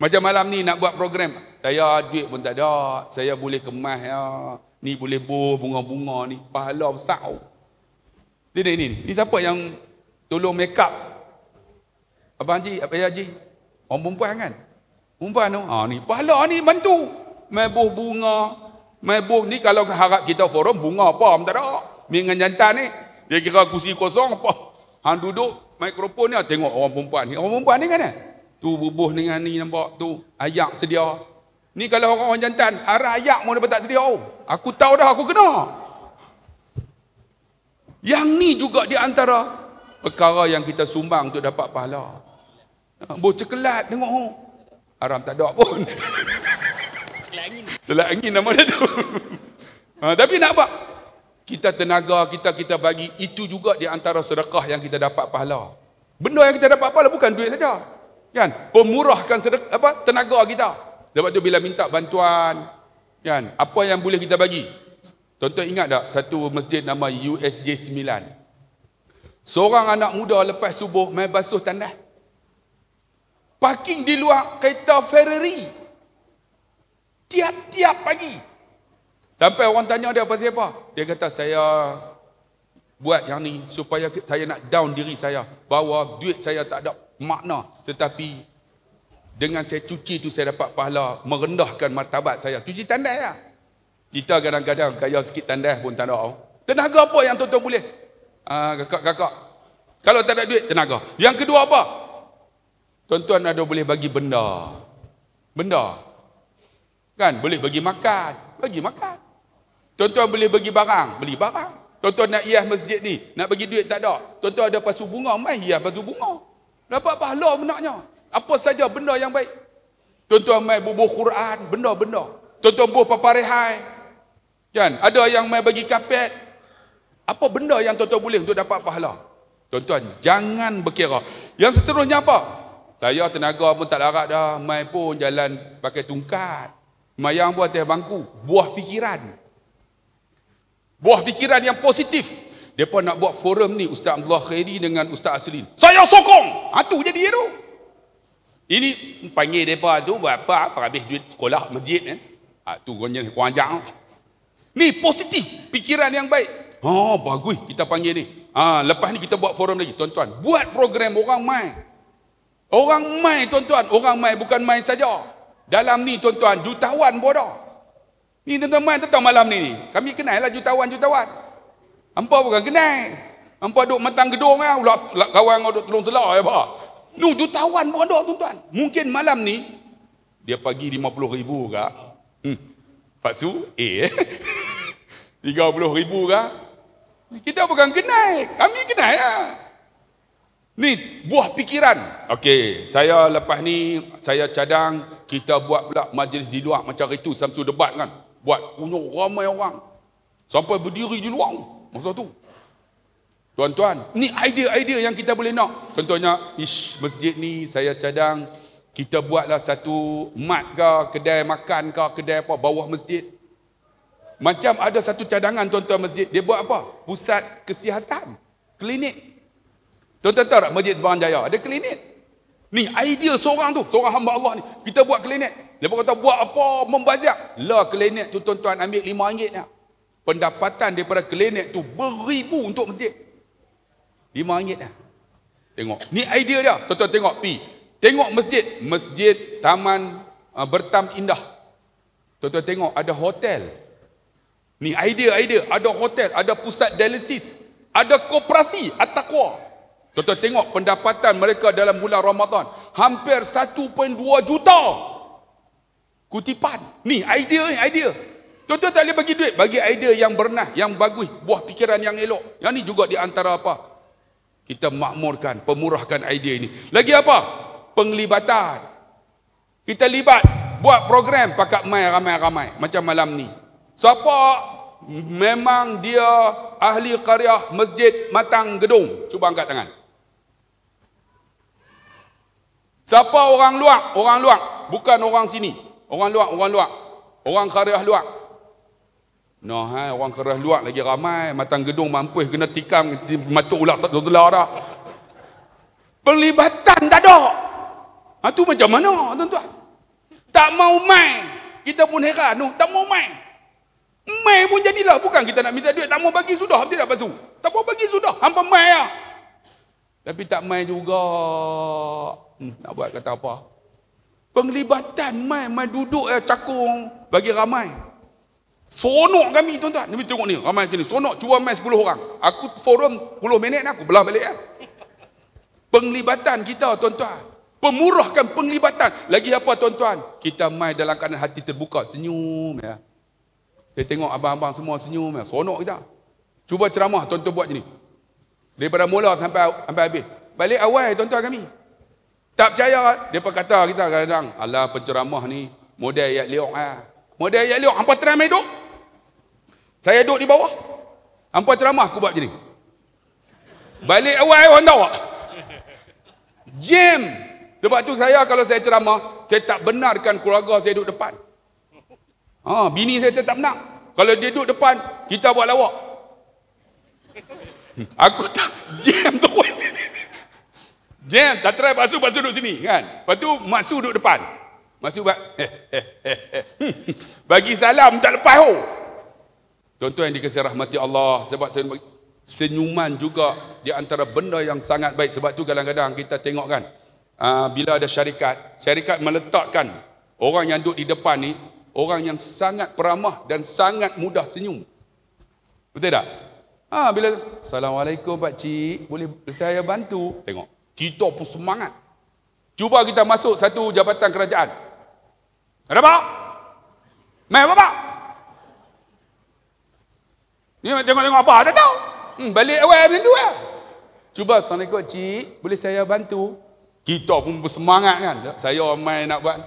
Macam malam ni nak buat program. Saya duit pun tak ada. Saya boleh kemas. Ya. Ni boleh buh bunga-bunga ni. Pahala besar. Tidak ni. Ni siapa yang tolong make up? Abang Haji, Abang Haji. Orang perempuan kan? Perempuan tu. Ha, ni pahala ni bantu. Mebuh bunga. Mebuh ni kalau harap kita forum bunga apa. Tak ada. Mingan jantan ni. Dia kira kursi kosong apa. Hang duduk mikrofon ni ah, tengok orang perempuan ni. Orang perempuan ni kan? Eh? tu bubuh dengan ni nampak tu ayak sedia ni kalau orang-orang jantan harap ayak mau dapat tak sedia oh, aku tahu dah aku kena yang ni juga di antara perkara yang kita sumbang untuk dapat pahala ah, boh cekelat tengok oh. haram tak ada pun telat angin telat angin nama dia tu ha, tapi nak apa kita tenaga kita kita bagi itu juga di antara sedekah yang kita dapat pahala benda yang kita dapat pahala bukan duit saja kan pemurahkan apa tenaga kita sebab tu bila minta bantuan kan apa yang boleh kita bagi tuan-tuan ingat tak satu masjid nama USJ 9 seorang anak muda lepas subuh main basuh tandas parking di luar kereta Ferrari tiap-tiap pagi sampai orang tanya dia apa siapa dia kata saya buat yang ni supaya saya nak down diri saya bawa duit saya tak ada makna tetapi dengan saya cuci tu saya dapat pahala merendahkan martabat saya cuci tandas ya lah. kita kadang-kadang kaya sikit tandas pun tak ada tenaga apa yang tuan-tuan boleh ah kakak-kakak kalau tak ada duit tenaga yang kedua apa tuan-tuan ada boleh bagi benda benda kan boleh bagi makan bagi makan tuan-tuan boleh bagi barang beli barang tuan-tuan nak hias masjid ni nak bagi duit tak ada tuan-tuan ada pasu bunga mai hias pasu bunga Dapat pahala menaknya. Apa saja benda yang baik. Tuan-tuan mai bubuh Quran, benda-benda. Tuan-tuan buh paparehai. Kan? Ada yang mai bagi kapet. Apa benda yang tuan-tuan boleh untuk dapat pahala? Tuan-tuan, jangan berkira. Yang seterusnya apa? Saya tenaga pun tak larat dah. Mai pun jalan pakai tungkat. Mayang buat atas bangku. Buah fikiran. Buah fikiran yang positif. Depa nak buat forum ni Ustaz Abdullah Khairi dengan Ustaz Aslin. Saya sokong. Ha tu je dia tu. Ini panggil depa tu buat apa? Apa ha, habis duit sekolah masjid eh. Ha tu gonya kurang ajar. Ni positif, pikiran yang baik. Ha oh, bagus kita panggil ni. Ha lepas ni kita buat forum lagi tuan-tuan. Buat program orang mai. Orang mai tuan-tuan, orang mai bukan mai saja. Dalam ni tuan-tuan jutawan bodoh. Ni tuan-tuan mai tentang malam ni. Kami kenal lah jutawan-jutawan. Hampa bukan kenal. Hampa duduk matang gedung kan. Lah, Ulas lah, kawan kau duduk tolong telah. Ya, Nu jutawan pun ada tuan-tuan. Mungkin malam ni, dia pagi RM50,000 ke. Hmm. Lepas tu, eh. RM30,000 ke. Kita bukan kenal. Kami kenal ya. Ni buah pikiran. Okey, saya lepas ni saya cadang kita buat pula majlis di luar macam itu Samsu debat kan. Buat punya ramai orang. Sampai berdiri di luar masa tu. Tuan-tuan, ni idea-idea yang kita boleh nak. Contohnya, ish, masjid ni saya cadang, kita buatlah satu mat ke, kedai makan ke, kedai apa, bawah masjid. Macam ada satu cadangan tuan-tuan masjid, dia buat apa? Pusat kesihatan, klinik. Tuan-tuan tahu tak masjid Sebarang Jaya, ada klinik. Ni idea seorang tu, seorang hamba Allah ni, kita buat klinik. Dia pun kata buat apa, membazak. Lah klinik tu tuan-tuan ambil lima ringgit ni pendapatan daripada klinik tu beribu untuk masjid. Di ringgit lah. Tengok. Ni idea dia. tuan tengok pi. Tengok masjid. Masjid Taman uh, Bertam Indah. tuan tengok ada hotel. Ni idea-idea. Ada hotel. Ada pusat dialisis. Ada koperasi. Ataqwa. Tuan-tuan tengok pendapatan mereka dalam bulan Ramadan. Hampir 1.2 juta. Kutipan. Ni idea ni idea. Tuan-tuan tak boleh bagi duit, bagi idea yang bernah, yang bagus, buah fikiran yang elok. Yang ni juga di antara apa? Kita makmurkan, pemurahkan idea ini. Lagi apa? Penglibatan. Kita libat, buat program pakat mai ramai-ramai macam malam ni. Siapa memang dia ahli karya masjid matang gedung? Cuba angkat tangan. Siapa orang luar? Orang luar. Bukan orang sini. Orang luar, orang luar. Orang karya luar. No, ha, orang keras luat lagi ramai. Matang gedung mampus kena tikam. Matuk ulang satu telah dah. Pelibatan tak ada. Ha, tu macam mana tuan-tuan? Tak mau mai. Kita pun heran. No, tak mau mai. Mai pun jadilah. Bukan kita nak minta duit. Tak mau bagi sudah. tak pasu. Tak mau bagi sudah. Hampa mai. lah. Tapi tak mai juga. Hmm, nak buat kata apa? Penglibatan mai, mai duduk eh, cakung. Bagi Ramai. Sonok kami tuan-tuan. Nabi tengok ni, ramai macam ni. Sonok cuba mai 10 orang. Aku forum 10 minit aku belah balik ya. Penglibatan kita tuan-tuan. Pemurahkan penglibatan. Lagi apa tuan-tuan? Kita mai dalam keadaan hati terbuka, senyum ya. Saya tengok abang-abang semua senyum ya. Sonok kita. Cuba ceramah tuan-tuan buat je ni. Daripada mula sampai sampai habis. Balik awal tuan-tuan kami. Tak percaya kan? Depa kata kita kadang-kadang, "Alah penceramah ni model ayat liok ah." Ya. Model ayat liok hangpa terang mai duk. Saya duduk di bawah. Ampun ceramah aku buat macam ni. Balik awal orang tahu. Jim. Sebab tu saya kalau saya ceramah, saya tak benarkan keluarga saya duduk depan. Ha, bini saya tetap nak. Kalau dia duduk depan, kita buat lawak. Aku tak jam tu. Jam, tak try pasu pasu duduk sini kan. Lepas tu maksud duduk depan. masuk buat eh, eh, eh, eh. Hmm. Bagi salam tak lepas oh. Tuan-tuan yang dikasih rahmati Allah sebab senyuman juga di antara benda yang sangat baik sebab tu kadang-kadang kita tengok kan uh, bila ada syarikat syarikat meletakkan orang yang duduk di depan ni orang yang sangat peramah dan sangat mudah senyum. Betul tak? Ha, bila Assalamualaikum Pak Cik, boleh saya bantu? Tengok, kita pun semangat. Cuba kita masuk satu jabatan kerajaan. Ada apa? Mai apa? Ni nak tengok-tengok apa? Tak tahu. Hmm, balik awal macam tu lah. Cuba, Assalamualaikum, cik. Boleh saya bantu? Kita pun bersemangat kan. Saya main nak buat.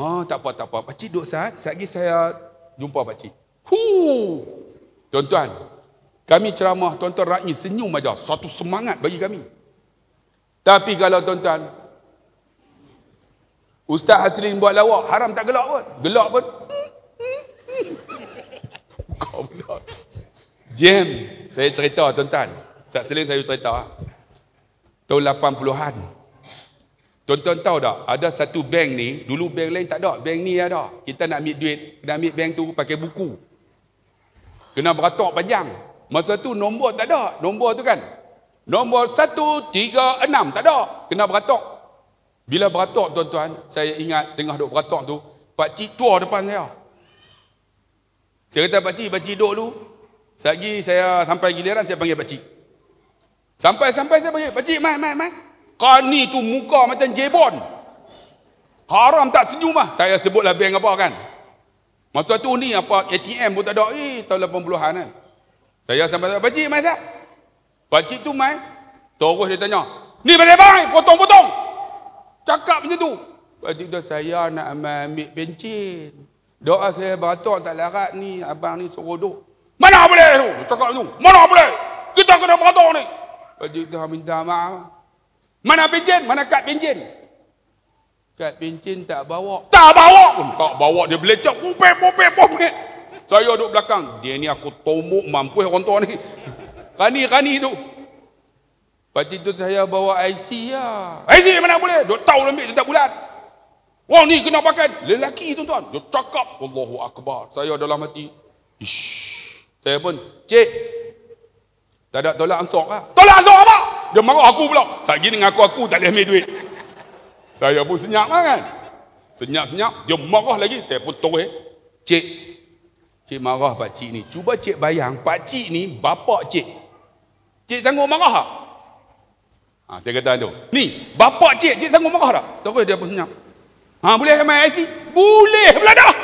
Oh, tak apa, tak apa. Pakcik duduk saat. Saat lagi saya jumpa pakcik. Huu. Tuan-tuan, kami ceramah tuan-tuan rakyat senyum aja Satu semangat bagi kami. Tapi kalau tuan-tuan, Ustaz Hasilin buat lawak, haram tak gelak pun. Gelak pun. Kau Jim, saya cerita tuan-tuan. Sat seling saya cerita. Tahun 80-an. Tuan-tuan tahu tak, ada satu bank ni, dulu bank lain tak ada, bank ni ada. Kita nak ambil duit, nak ambil bank tu pakai buku. Kena beratok panjang. Masa tu nombor tak ada, nombor tu kan. Nombor 1, 3, 6, tak ada. Kena beratok. Bila beratok tuan-tuan, saya ingat tengah duk beratok tu, pakcik tua depan saya. Saya kata pakcik, pakcik duduk dulu, Sehari saya sampai giliran saya panggil pakcik. Sampai-sampai saya panggil, pakcik mai, mai, mai. Kani tu muka macam jebon. Haram tak senyum lah. Tak payah sebutlah bank apa kan. Masa tu ni apa ATM pun tak ada. Eh, tahun 80-an kan. Saya sampai sampai pakcik mai sah. Pakcik tu mai. Terus dia tanya, ni pasal apa? Potong-potong. Cakap macam tu. Pakcik tu saya nak ambil pencin. Doa saya batuk tak larat ni. Abang ni suruh duk. Mana boleh tu? cakap tu. Mana boleh? Kita kena beratur ni. Pakcik dah minta maaf. Mana pencin? Mana kad pencin? Kad pencin tak bawa. Tak bawa pun. Tak bawa dia belecak. Pupik, pupik, pupik. Saya duduk belakang. Dia ni aku tomuk mampu orang tua ni. Kani kani tu. Pakcik tu saya bawa IC lah. IC mana boleh? Duk tahu lebih setiap bulan. Wah ni kena pakai. Lelaki tuan-tuan. Dia cakap. Allahu Akbar. Saya dalam hati. Ish. Saya cik. Tak ada tolak ansur lah. Tolak ansur apa? Dia marah aku pula. Saya gini dengan aku, aku tak boleh ambil duit. Saya pun senyap lah kan. Senyap-senyap. Dia marah lagi. Saya pun toreh. Cik. Cik marah pak cik ni. Cuba cik bayang. Pak cik ni bapa cik. Cik sanggup marah tak? Ha, saya kata tu. Ni, bapa cik. Cik sanggup marah tak? Terus dia pun senyap. Ha, boleh main IC? Boleh pula dah.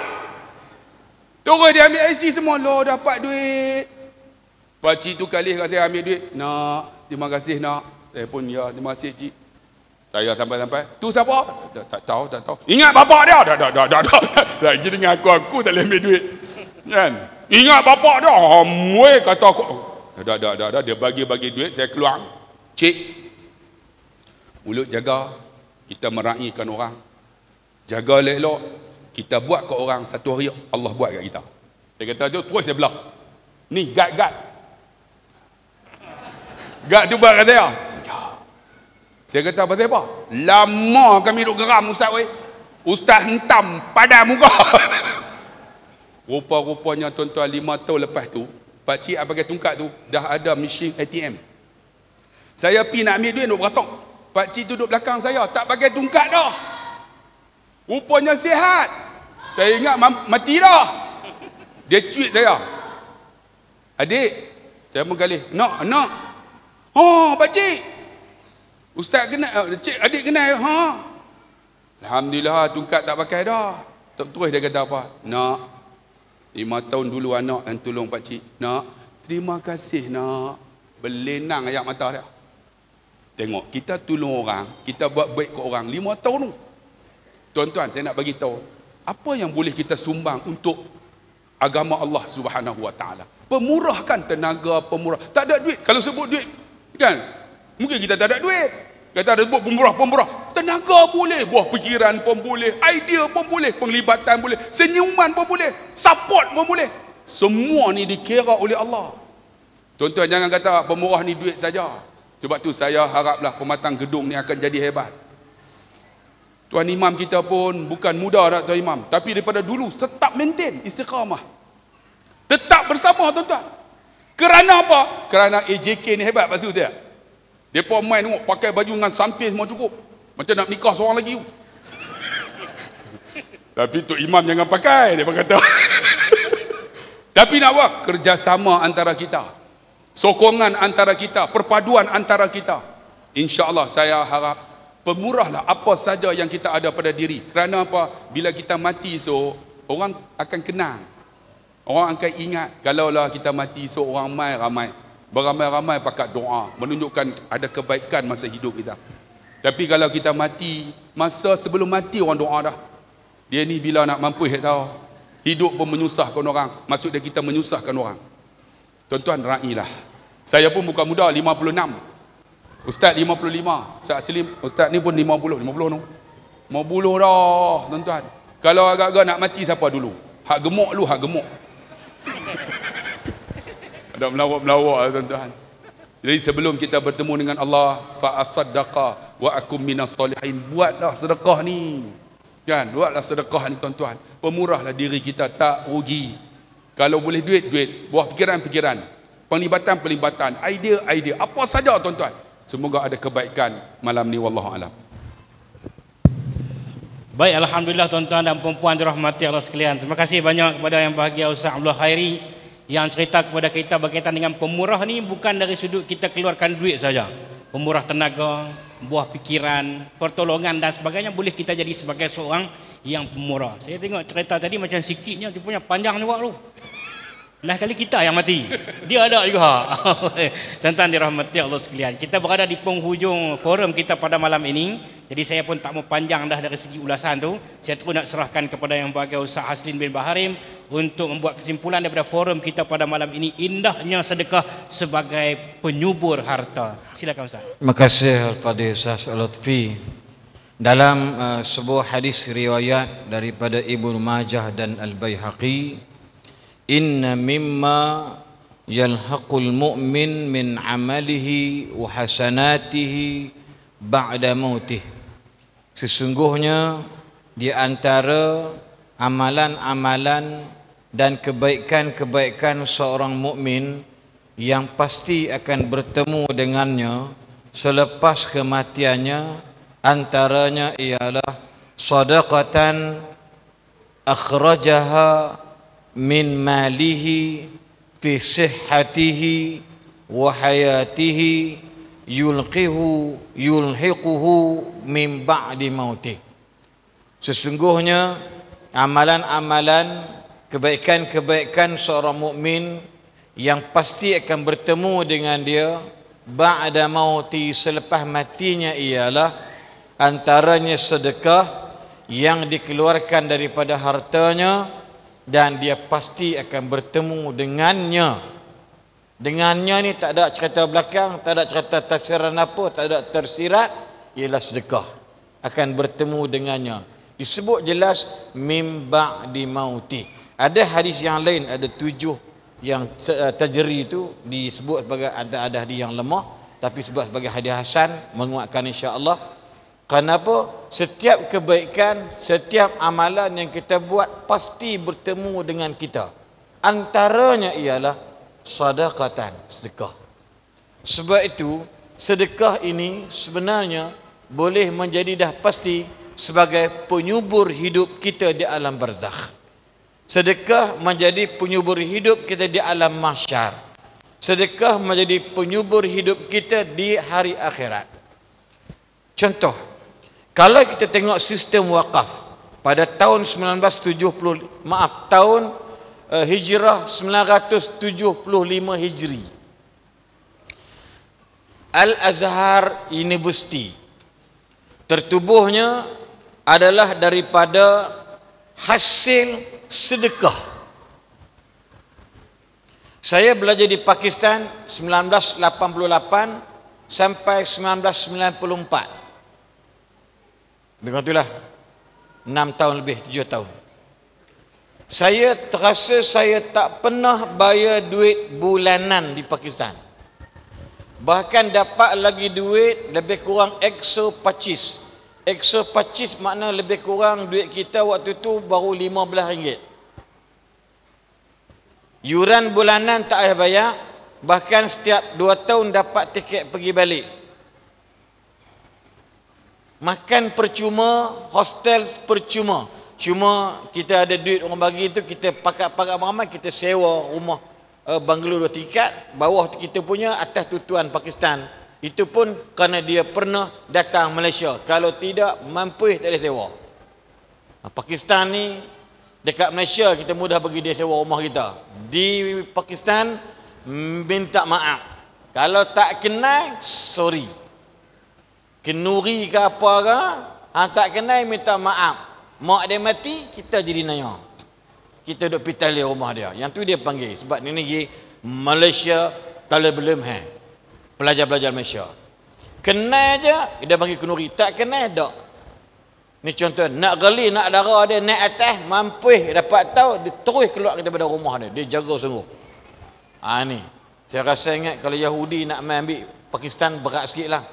Terus dia ambil IC semua. Loh dapat duit. Pakcik tu kali kata ambil duit. Nak. Terima kasih nak. Saya pun ya. Terima kasih cik. Saya sampai-sampai. Tu siapa? Tak, tak tahu, tak tahu. Ingat bapak dia? dah dah dah dah dah. Lagi dengan aku, aku tak boleh ambil duit. Kan? Ingat bapak dia? Amway kata aku. dah dah dah. tak, tak. Dia bagi-bagi duit, saya keluar. Cik. Mulut jaga. Kita meraihkan orang. Jaga elok kita buat ke orang satu hari Allah buat kat kita dia kata tu terus dia belah ni gad gad gad tu buat kat dia ya. saya kata apa dia apa lama kami duduk geram ustaz weh ustaz hentam pada muka rupa-rupanya tuan-tuan lima tahun lepas tu pakcik yang pakai tungkat tu dah ada mesin ATM saya pergi nak ambil duit nak beratok pakcik duduk belakang saya tak pakai tungkat dah Rupanya sihat. Saya ingat mati dah. Dia cuit saya. Adik, saya menggali. Nak, nak. Ha, oh, pakcik. Ustaz kena, eh, cik adik kena, Ha. Alhamdulillah, tungkat tak pakai dah. Tak terus dia kata apa? Nak. Lima tahun dulu anak yang tolong pakcik. Nak. Terima kasih nak. Berlenang ayat mata dia. Tengok, kita tolong orang. Kita buat baik ke orang. Lima tahun tu. Tuan-tuan, saya nak bagi tahu apa yang boleh kita sumbang untuk agama Allah Subhanahu Wa Taala. Pemurahkan tenaga, pemurah. Tak ada duit. Kalau sebut duit, kan? Mungkin kita tak ada duit. Kita ada sebut pemurah-pemurah. Tenaga boleh, buah pikiran pun boleh, idea pun boleh, penglibatan boleh, senyuman pun boleh, support pun boleh. Semua ni dikira oleh Allah. Tuan-tuan jangan kata pemurah ni duit saja. Sebab tu saya haraplah pematang gedung ni akan jadi hebat. Tuan Imam kita pun bukan mudah nak Tuan Imam. Tapi daripada dulu tetap maintain istiqamah. Tetap bersama tuan-tuan. Kerana apa? Kerana AJK ni hebat pasal dia. Depa main tengok pakai baju dengan sampin semua cukup. Macam nak nikah seorang lagi. Tapi tu imam jangan pakai dia kata. Tapi nak buat kerjasama antara kita. Sokongan antara kita, perpaduan antara kita. Insya-Allah saya harap Pemurahlah apa saja yang kita ada pada diri. Kerana apa? Bila kita mati so orang akan kenang. Orang akan ingat. Kalaulah kita mati so orang ramai-ramai. Beramai-ramai pakat doa. Menunjukkan ada kebaikan masa hidup kita. Tapi kalau kita mati, masa sebelum mati orang doa dah. Dia ni bila nak mampu, saya tahu. Hidup pun menyusahkan orang. Maksudnya kita menyusahkan orang. Tuan-tuan, lah. Saya pun bukan muda, 56. Ustaz 55. Ustaz Aslim, ustaz ni pun 50, 50 tu. 50 dah, tuan-tuan. Kalau agak-agak nak mati siapa dulu? Hak gemuk lu, hak gemuk. Ada melawak-melawak lah, tuan-tuan. Jadi sebelum kita bertemu dengan Allah, fa asaddaqa wa akum minas salihin. Buatlah sedekah ni. Kan? Buatlah sedekah ni, tuan-tuan. Pemurahlah diri kita, tak rugi. Kalau boleh duit, duit. Buah fikiran-fikiran. Penglibatan-penglibatan. Idea-idea. Apa saja, tuan-tuan. Semoga ada kebaikan malam ni wallahu alam. Baik alhamdulillah tuan-tuan dan puan-puan dirahmati Allah sekalian. Terima kasih banyak kepada yang bahagia Ustaz Abdullah Khairi yang cerita kepada kita berkaitan dengan pemurah ni bukan dari sudut kita keluarkan duit saja. Pemurah tenaga, buah pikiran, pertolongan dan sebagainya boleh kita jadi sebagai seorang yang pemurah. Saya tengok cerita tadi macam sikitnya tu punya panjang juga tu. Lah kali kita yang mati. Dia ada juga. Tuan-tuan dirahmati Allah sekalian. Kita berada di penghujung forum kita pada malam ini. Jadi saya pun tak mau panjang dah dari segi ulasan tu. Saya terus nak serahkan kepada yang bahagia Ustaz Haslin bin Baharim untuk membuat kesimpulan daripada forum kita pada malam ini indahnya sedekah sebagai penyubur harta. Silakan Ustaz. Terima kasih kepada Ustaz Lutfi. Dalam uh, sebuah hadis riwayat daripada Ibnu Majah dan Al-Baihaqi, Inna mimma yalhaqul mu'min min amalihi wa hasanatihi ba'da mautih. Sesungguhnya di antara amalan-amalan dan kebaikan-kebaikan seorang mukmin yang pasti akan bertemu dengannya selepas kematiannya antaranya ialah sadaqatan akhrajaha min malihi fi sihhatihi wa hayatihi yulqihu yulhiquhu min ba'di mauti sesungguhnya amalan-amalan kebaikan-kebaikan seorang mukmin yang pasti akan bertemu dengan dia ba'da mauti selepas matinya ialah antaranya sedekah yang dikeluarkan daripada hartanya dan dia pasti akan bertemu dengannya dengannya ni tak ada cerita belakang tak ada cerita tafsiran apa tak ada tersirat ialah sedekah akan bertemu dengannya disebut jelas mim ba'di mauti ada hadis yang lain ada tujuh yang eh, tajri itu disebut sebagai ada ada hadis yang lemah tapi sebab sebagai hadis hasan menguatkan insya-Allah Kenapa? Setiap kebaikan, setiap amalan yang kita buat pasti bertemu dengan kita. Antaranya ialah sedekatan, sedekah. Sebab itu, sedekah ini sebenarnya boleh menjadi dah pasti sebagai penyubur hidup kita di alam barzakh. Sedekah menjadi penyubur hidup kita di alam mahsyar. Sedekah menjadi penyubur hidup kita di hari akhirat. Contoh, kalau kita tengok sistem wakaf pada tahun 1970 maaf tahun uh, Hijrah 975 Hijri. Al Azhar University tertubuhnya adalah daripada hasil sedekah. Saya belajar di Pakistan 1988 sampai 1994. Dengan itulah 6 tahun lebih 7 tahun. Saya terasa saya tak pernah bayar duit bulanan di Pakistan. Bahkan dapat lagi duit lebih kurang exo pacis. Exo pacis makna lebih kurang duit kita waktu tu baru RM15. Yuran bulanan tak payah bayar. Bahkan setiap 2 tahun dapat tiket pergi balik makan percuma, hostel percuma. Cuma kita ada duit orang bagi tu kita pakat-pakat ramai kita sewa rumah uh, eh, banglo dua tingkat, bawah kita punya atas tutuan Pakistan. Itu pun kerana dia pernah datang Malaysia. Kalau tidak mampu tak boleh sewa. Pakistan ni dekat Malaysia kita mudah bagi dia sewa rumah kita. Di Pakistan minta maaf. Kalau tak kenal, sorry kenuri ke apa ke angkat kenai minta maaf mak dia mati kita jadi naya. kita duduk pitali rumah dia yang tu dia panggil sebab ni negeri Malaysia belum hai pelajar-pelajar Malaysia kenai aja dia panggil kenuri tak kenai tak ni contoh nak gali nak darah dia naik atas mampu dapat tahu dia terus keluar daripada rumah dia dia jaga sungguh ha, ni saya rasa ingat kalau Yahudi nak main ambil Pakistan berat sikit lah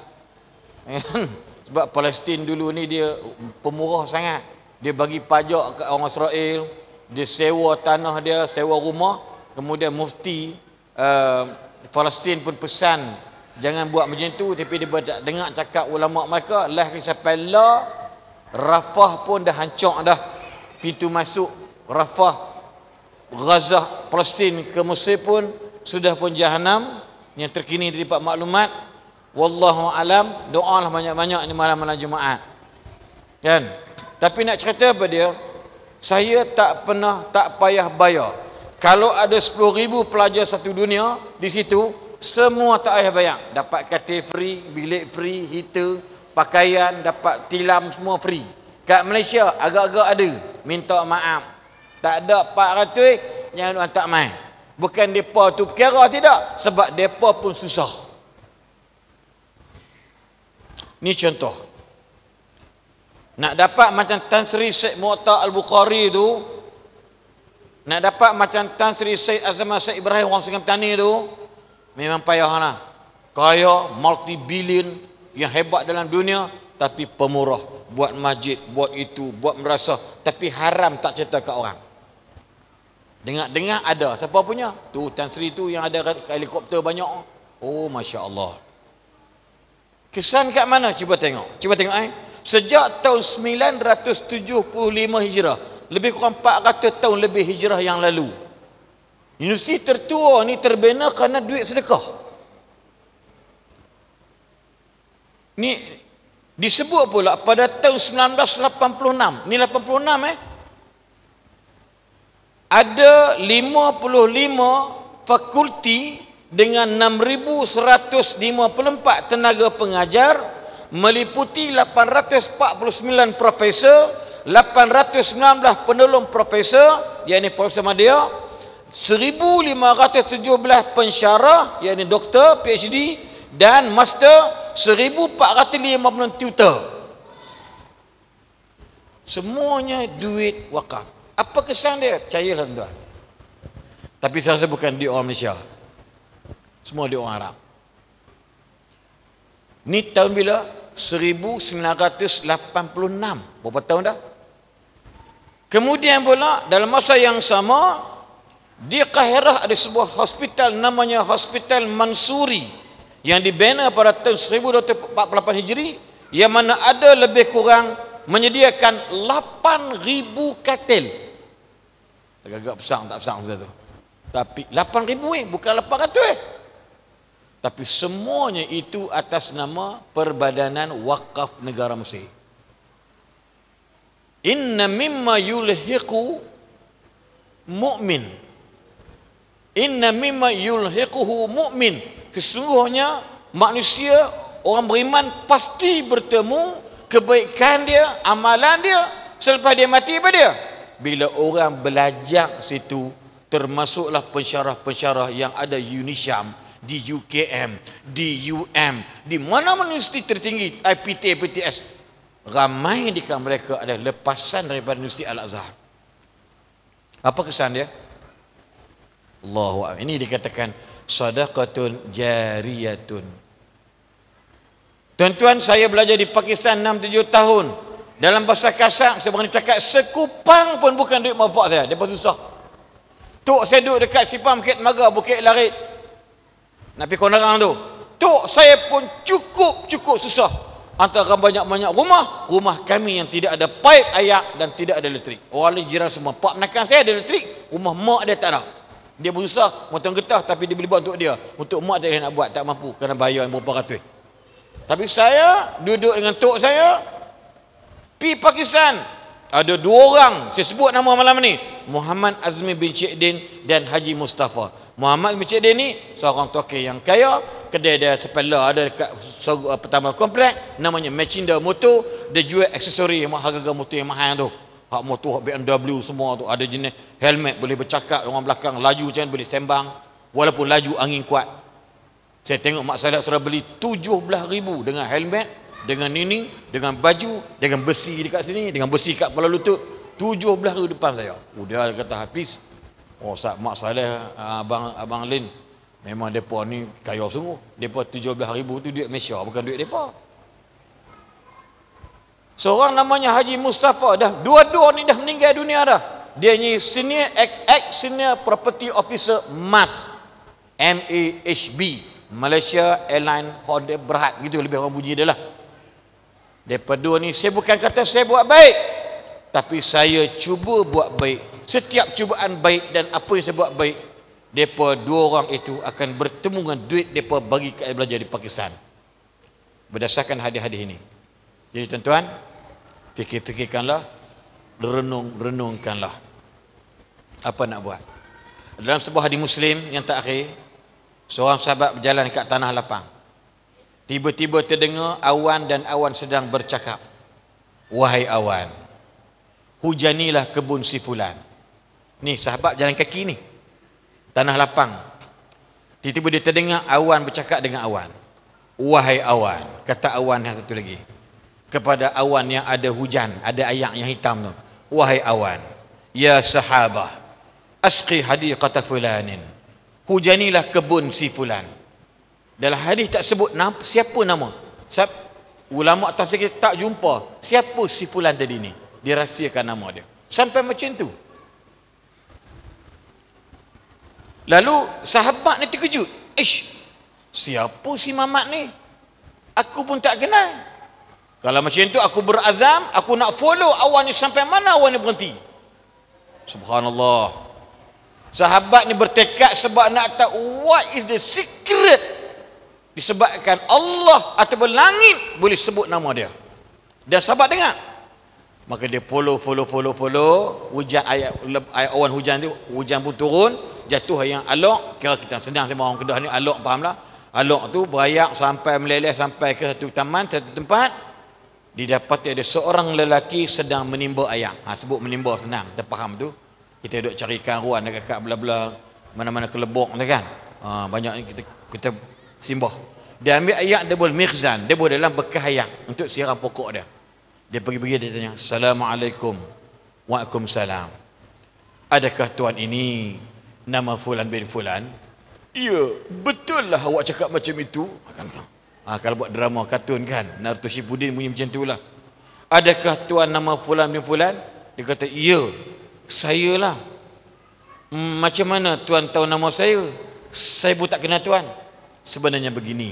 Kan? sebab Palestin dulu ni dia pemurah sangat dia bagi pajak ke orang Israel dia sewa tanah dia sewa rumah kemudian mufti uh, Palestin pun pesan jangan buat macam tu tapi dia tak dengar cakap ulama mereka lah sampai la Rafah pun dah hancur dah pintu masuk Rafah Gaza Palestin ke Mesir pun sudah pun Jahannam yang terkini dari pak maklumat Wallahu alam doa lah banyak-banyak ni malam-malam Jumaat. Kan? Tapi nak cerita apa dia? Saya tak pernah tak payah bayar. Kalau ada 10,000 pelajar satu dunia di situ, semua tak payah bayar. Dapat katil free, bilik free, heater, pakaian, dapat tilam semua free. Kat Malaysia, agak-agak ada. Minta maaf. Tak ada 400, jangan tak main. Bukan mereka tu kira tidak. Sebab mereka pun susah. Ni contoh. Nak dapat macam Tan Sri Syed Mu'ta Al-Bukhari tu, nak dapat macam Tan Sri Syed Azamah Syed Ibrahim orang Sengam Tani tu, memang payah lah. Kaya, multi-billion, yang hebat dalam dunia, tapi pemurah. Buat masjid, buat itu, buat merasa. Tapi haram tak cerita ke orang. Dengar-dengar ada. Siapa punya? Tu Tan Sri tu yang ada helikopter banyak. Oh, Masya Allah. Kesan kat mana? Cuba tengok. Cuba tengok eh. Sejak tahun 975 Hijrah, lebih kurang 400 tahun lebih Hijrah yang lalu. Universiti tertua ni terbina kerana duit sedekah. Ni disebut pula pada tahun 1986. Ni 86 eh. Ada 55 fakulti dengan 6154 tenaga pengajar meliputi 849 profesor 819 penolong profesor iaitu Profesor madya, 1517 pensyarah iaitu doktor PhD dan master 1450 tutor semuanya duit wakaf apa kesan dia? percayalah tuan tapi saya rasa bukan di orang Malaysia semua dia orang Arab. Ni tahun bila? 1986. Berapa tahun dah? Kemudian pula dalam masa yang sama di Kaherah ada sebuah hospital namanya Hospital Mansuri yang dibina pada tahun 1248 Hijri yang mana ada lebih kurang menyediakan 8000 katil. Agak-agak besar tak besar tu. Tapi 8000 eh bukan 800 eh. Tapi semuanya itu atas nama perbadanan wakaf negara Mesir. Inna mimma yulhiqu mu'min. Inna mimma yulhiquhu mu'min. Sesungguhnya manusia, orang beriman pasti bertemu kebaikan dia, amalan dia selepas dia mati apa dia? Bila orang belajar situ, termasuklah pensyarah-pensyarah yang ada Yunisham, Yunisham, di UKM, di UM, di mana-mana universiti tertinggi, IPT, IPTS. Ramai di kalangan mereka adalah lepasan daripada Universiti Al-Azhar. Apa kesan dia? Allahu a'lam. Ini dikatakan sadaqatun jariyatun. Tuan-tuan, saya belajar di Pakistan 6-7 tahun. Dalam bahasa kasar, saya bukan cakap sekupang pun bukan duit bapak saya. Dia pun susah. Tok saya duduk dekat Sipam, Bukit Maga, Bukit Larit. Nabi Konarang tu. Tok saya pun cukup-cukup susah. Antara banyak-banyak rumah, rumah kami yang tidak ada pipe ayak dan tidak ada elektrik. Orang lain jiran semua. Pak menakan saya ada elektrik, rumah mak dia tak ada. Dia berusaha, motong getah tapi dia beli buat untuk dia. Untuk mak tak nak buat, tak mampu kerana bayar yang berapa ratus. Tapi saya duduk dengan tok saya, pi Pakistan, ada dua orang saya sebut nama malam ni Muhammad Azmi bin Cikdin dan Haji Mustafa Muhammad bin Cikdin ni seorang tokeh yang kaya kedai dia sepela ada dekat eh, pertama komplek namanya Machinda Motor dia jual aksesori harga harga motor yang mahal tu hak motor hak BMW semua tu ada jenis helmet boleh bercakap orang belakang laju macam boleh sembang walaupun laju angin kuat saya tengok mak saya sudah beli 17 ribu dengan helmet dengan ini, dengan baju, dengan besi dekat sini, dengan besi kat kepala lutut, tujuh belah ke depan saya. Udah oh, kata Hafiz, oh sah, mak saleh ah, abang abang Lin, memang depa ni kaya sungguh. Depa tujuh belah ribu tu duit Malaysia, bukan duit depa. Seorang namanya Haji Mustafa dah dua-dua ni dah meninggal dunia dah. Dia ni senior ex, ex senior property officer MAS M A H B Malaysia Airline Honda Berhad gitu lebih orang bunyi dia lah. Depa dua ni saya bukan kata saya buat baik. Tapi saya cuba buat baik. Setiap cubaan baik dan apa yang saya buat baik, depa dua orang itu akan bertemu dengan duit depa bagi ke belajar di Pakistan. Berdasarkan hadis-hadis ini. Jadi tuan-tuan, fikir-fikirkanlah, renung-renungkanlah. Apa nak buat? Dalam sebuah hadis Muslim yang terakhir, seorang sahabat berjalan ke tanah lapang. Tiba-tiba terdengar awan dan awan sedang bercakap. Wahai awan, hujanilah kebun si fulan. Ni sahabat jalan kaki ni. Tanah lapang. Tiba-tiba dia terdengar awan bercakap dengan awan. Wahai awan, kata awan yang satu lagi. Kepada awan yang ada hujan, ada ayak yang hitam tu. Wahai awan, ya sahabat, asqi hadiqata fulanin. Hujanilah kebun si fulan. Dalam hadis tak sebut siapa nama. Sebab ulama tafsir tak jumpa siapa si fulan tadi ni. Dirahsiakan nama dia. Sampai macam tu. Lalu sahabat ni terkejut. Ish. Siapa si mamat ni? Aku pun tak kenal. Kalau macam tu aku berazam, aku nak follow awak ni sampai mana awak ni berhenti. Subhanallah. Sahabat ni bertekad sebab nak tahu what is the secret disebabkan Allah atau langit boleh sebut nama dia dia sahabat dengar maka dia follow follow follow follow hujan ayat, ayat awan hujan tu hujan pun turun jatuh yang alok kira kita senang sama orang kedah ni alok fahamlah alok tu berayak sampai meleleh sampai ke satu taman satu tempat didapati ada seorang lelaki sedang menimba ayam ha, sebut menimba senang kita faham tu kita duduk carikan karuan dekat kat belah belah mana-mana kelebok kan ha, banyak kita kita simbah. Dia ambil ayat dia boleh mikzan, dia boleh dalam bekas ayak untuk siram pokok dia. Dia pergi-pergi dia tanya, "Assalamualaikum. Waalaikumsalam. Adakah tuan ini nama fulan bin fulan?" Ya, betul lah awak cakap macam itu. Makanlah. Ah, kan. Ha, kalau buat drama kartun kan, Naruto Shippuden bunyi macam itulah. Adakah tuan nama fulan bin fulan? Dia kata, "Ya, saya lah." Hmm, macam mana tuan tahu nama saya? Saya pun tak kenal tuan sebenarnya begini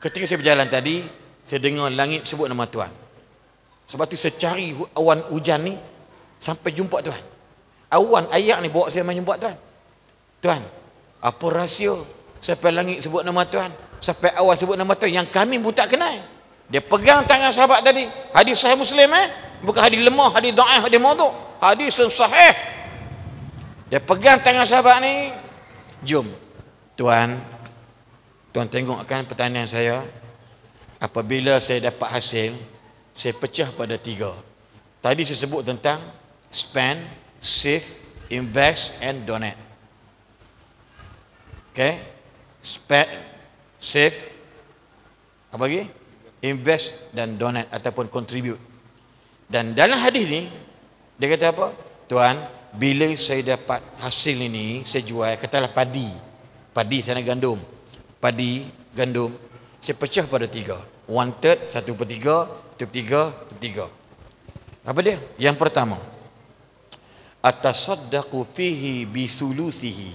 ketika saya berjalan tadi saya dengar langit sebut nama Tuhan sebab tu saya cari awan hujan ni sampai jumpa Tuhan awan ayak ni bawa saya menjumpa Tuhan Tuhan apa rahsia sampai langit sebut nama Tuhan sampai awan sebut nama Tuhan yang kami pun tak kenal dia pegang tangan sahabat tadi hadis sahih muslim eh bukan hadis lemah hadis da'ah hadis maduk hadis sahih dia pegang tangan sahabat ni jom Tuhan Tuan tengokkan pertanian saya Apabila saya dapat hasil Saya pecah pada tiga Tadi saya sebut tentang Spend, save, invest and donate Okay Spend, save Apa lagi? Invest dan donate ataupun contribute Dan dalam hadis ni Dia kata apa? Tuan, bila saya dapat hasil ini Saya jual, katalah padi Padi sana gandum padi, gandum. Saya pecah pada tiga. One third, satu per tiga, satu per tiga, per tiga. Apa dia? Yang pertama. Atasaddaqu fihi bisulusihi.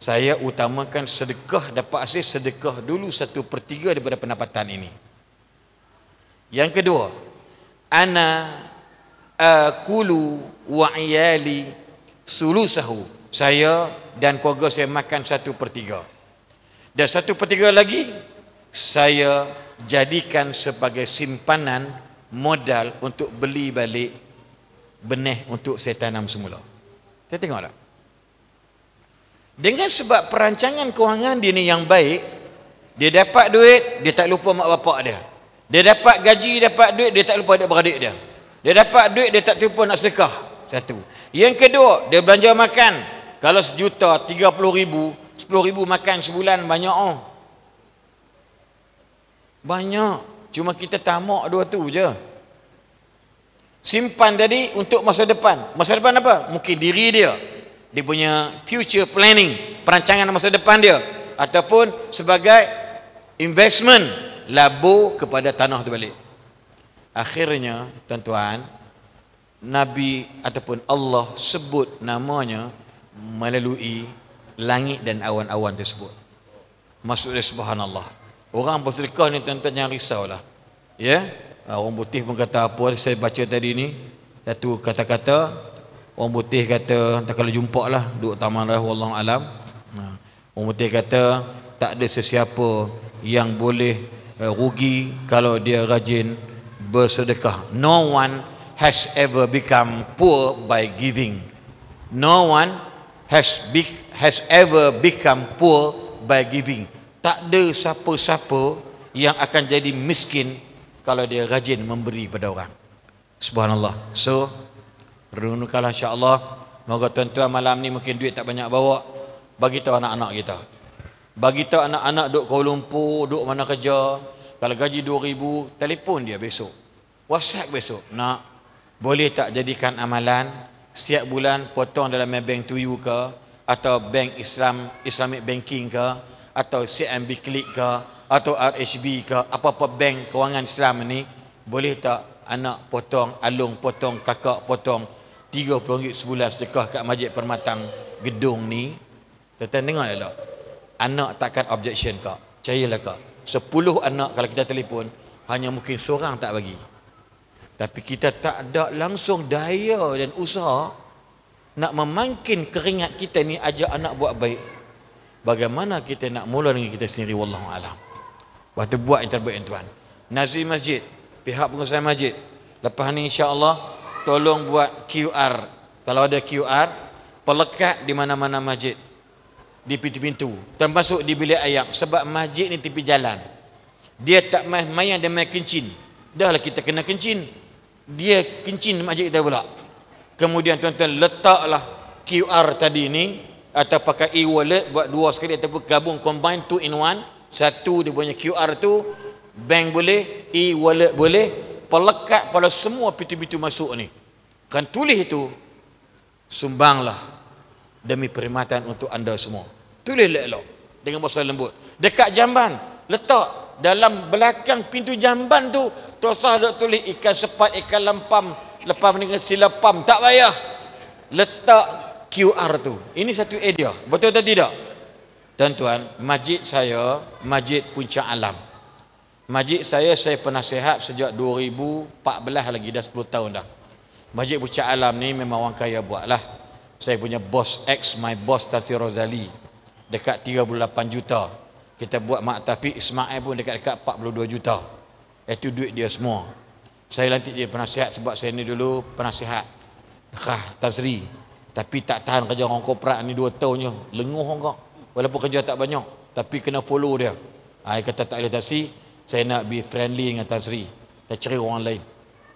Saya utamakan sedekah dapat hasil sedekah dulu satu per tiga daripada pendapatan ini. Yang kedua. Ana akulu waiyali sulusahu. Saya dan keluarga saya makan satu per tiga. Dan satu petiga lagi saya jadikan sebagai simpanan modal untuk beli balik benih untuk saya tanam semula. Saya tengok tak? Dengan sebab perancangan kewangan dia ni yang baik, dia dapat duit, dia tak lupa mak bapak dia. Dia dapat gaji, dapat duit, dia tak lupa adik beradik dia. Dia dapat duit, dia tak lupa nak sedekah. Satu. Yang kedua, dia belanja makan. Kalau sejuta, tiga puluh ribu, 10 ribu makan sebulan banyak oh. Banyak. Cuma kita tamak dua tu je. Simpan tadi untuk masa depan. Masa depan apa? Mungkin diri dia. Dia punya future planning. Perancangan masa depan dia. Ataupun sebagai investment. Labu kepada tanah tu balik. Akhirnya, tuan-tuan. Nabi ataupun Allah sebut namanya melalui langit dan awan-awan tersebut. Maksudnya subhanallah. Orang bersedekah ni tuan-tuan jangan lah, Ya. Ah, orang putih pun kata apa saya baca tadi ni. Satu kata-kata orang putih kata tak kalau jumpa lah duk taman rah wallahu alam. Ah, orang putih kata tak ada sesiapa yang boleh eh, rugi kalau dia rajin bersedekah. No one has ever become poor by giving. No one has become has ever become poor by giving. Tak ada siapa-siapa yang akan jadi miskin kalau dia rajin memberi kepada orang. Subhanallah. So, renungkanlah insya-Allah. Moga tuan-tuan malam ni mungkin duit tak banyak bawa. Bagi tahu anak-anak kita. Bagi tahu anak-anak duk Kuala Lumpur, duk mana kerja. Kalau gaji 2000, telefon dia besok. WhatsApp besok. Nak boleh tak jadikan amalan setiap bulan potong dalam bank tuyu ke atau bank Islam Islamic Banking ke atau CMB Click ke atau RHB ke apa-apa bank kewangan Islam ni boleh tak anak potong alung potong kakak potong 30 ringgit sebulan sedekah kat masjid permatang gedung ni tuan dengar ya lah anak takkan objection kak lah kak 10 anak kalau kita telefon hanya mungkin seorang tak bagi tapi kita tak ada langsung daya dan usaha nak memangkin keringat kita ni ajak anak buat baik bagaimana kita nak mula dengan kita sendiri wallahu alam waktu buat yang terbaik tuan nazim masjid pihak pengurusan masjid lepas ni insyaallah tolong buat QR kalau ada QR pelekat di mana-mana masjid di pintu-pintu termasuk di bilik ayam sebab masjid ni tepi jalan dia tak main main dia main kencin dah lah kita kena kencin dia kencin masjid kita pula kemudian tuan-tuan letaklah QR tadi ni atau pakai e-wallet buat dua sekali ataupun gabung combine two in one satu dia punya QR tu bank boleh e-wallet boleh pelekat pada semua pintu-pintu masuk ni kan tulis itu sumbanglah demi perkhidmatan untuk anda semua tulis elok-elok dengan bahasa lembut dekat jamban letak dalam belakang pintu jamban tu tu sah tulis ikan sepat ikan lempam lepas mendengar sila pam tak payah letak QR tu ini satu idea betul atau tidak tuan-tuan masjid saya masjid puncak alam masjid saya saya pernah sehat sejak 2014 lagi dah 10 tahun dah masjid puncak alam ni memang orang kaya buat lah. saya punya boss ex my boss Tati Rozali dekat 38 juta kita buat Mak Taufik Ismail pun dekat-dekat 42 juta itu duit dia semua saya lantik dia penasihat sebab saya ni dulu penasihat khah tasri tapi tak tahan kerja orang korporat ni dua tahun je lenguh orang kau walaupun kerja tak banyak tapi kena follow dia ha, dia kata tak boleh tasri saya nak be friendly dengan tasri saya cari orang lain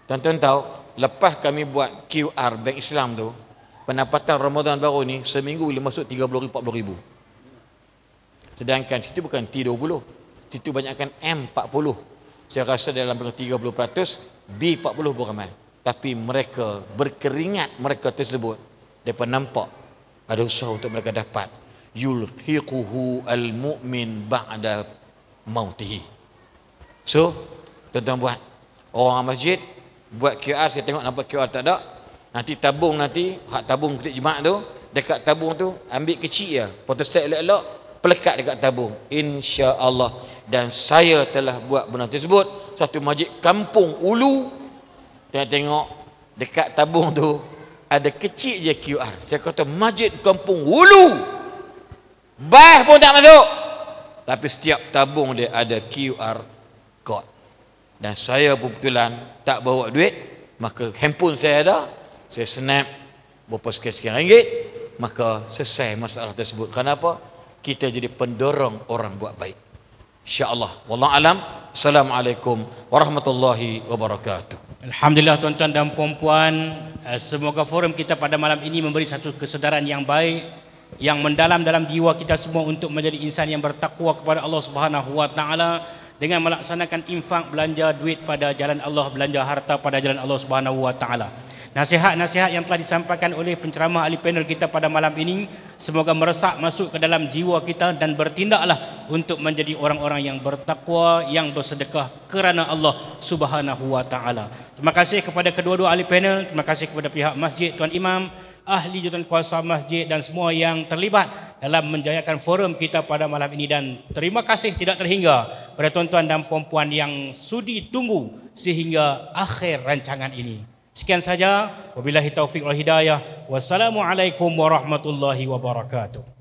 tuan-tuan tahu lepas kami buat QR Bank Islam tu pendapatan Ramadan baru ni seminggu boleh masuk 30 ribu 40 ribu sedangkan situ bukan T20 situ banyakkan M40 saya rasa dalam 30% B40 pun ramai. Tapi mereka berkeringat mereka tersebut. Mereka nampak ada usaha untuk mereka dapat. Yulhiquhu al-mu'min ba'da mautihi. So, tuan-tuan buat. Orang masjid, buat QR, saya tengok nampak QR tak ada. Nanti tabung nanti, hak tabung ketik jemaat tu. Dekat tabung tu, ambil kecil Ya. Potestat elok-elok, pelekat dekat tabung. InsyaAllah. Allah dan saya telah buat benda tersebut satu masjid kampung ulu saya tengok dekat tabung tu ada kecil je QR saya kata masjid kampung ulu bah pun tak masuk tapi setiap tabung dia ada QR code dan saya pun kebetulan tak bawa duit maka handphone saya ada saya snap berapa sekian-sekian ringgit maka selesai masalah tersebut kenapa? kita jadi pendorong orang buat baik insyaallah wallah alam assalamualaikum warahmatullahi wabarakatuh alhamdulillah tuan-tuan dan puan-puan eh, semoga forum kita pada malam ini memberi satu kesedaran yang baik yang mendalam dalam jiwa kita semua untuk menjadi insan yang bertakwa kepada Allah Subhanahu wa taala dengan melaksanakan infak belanja duit pada jalan Allah belanja harta pada jalan Allah Subhanahu wa taala Nasihat-nasihat yang telah disampaikan oleh penceramah ahli panel kita pada malam ini semoga meresap masuk ke dalam jiwa kita dan bertindaklah untuk menjadi orang-orang yang bertakwa yang bersedekah kerana Allah Subhanahu wa taala. Terima kasih kepada kedua-dua ahli panel, terima kasih kepada pihak masjid tuan imam, ahli jawatankuasa masjid dan semua yang terlibat dalam menjayakan forum kita pada malam ini dan terima kasih tidak terhingga kepada tuan-tuan dan puan-puan yang sudi tunggu sehingga akhir rancangan ini. Sekian saja. Wabillahi taufiq wal hidayah. Wassalamualaikum warahmatullahi wabarakatuh.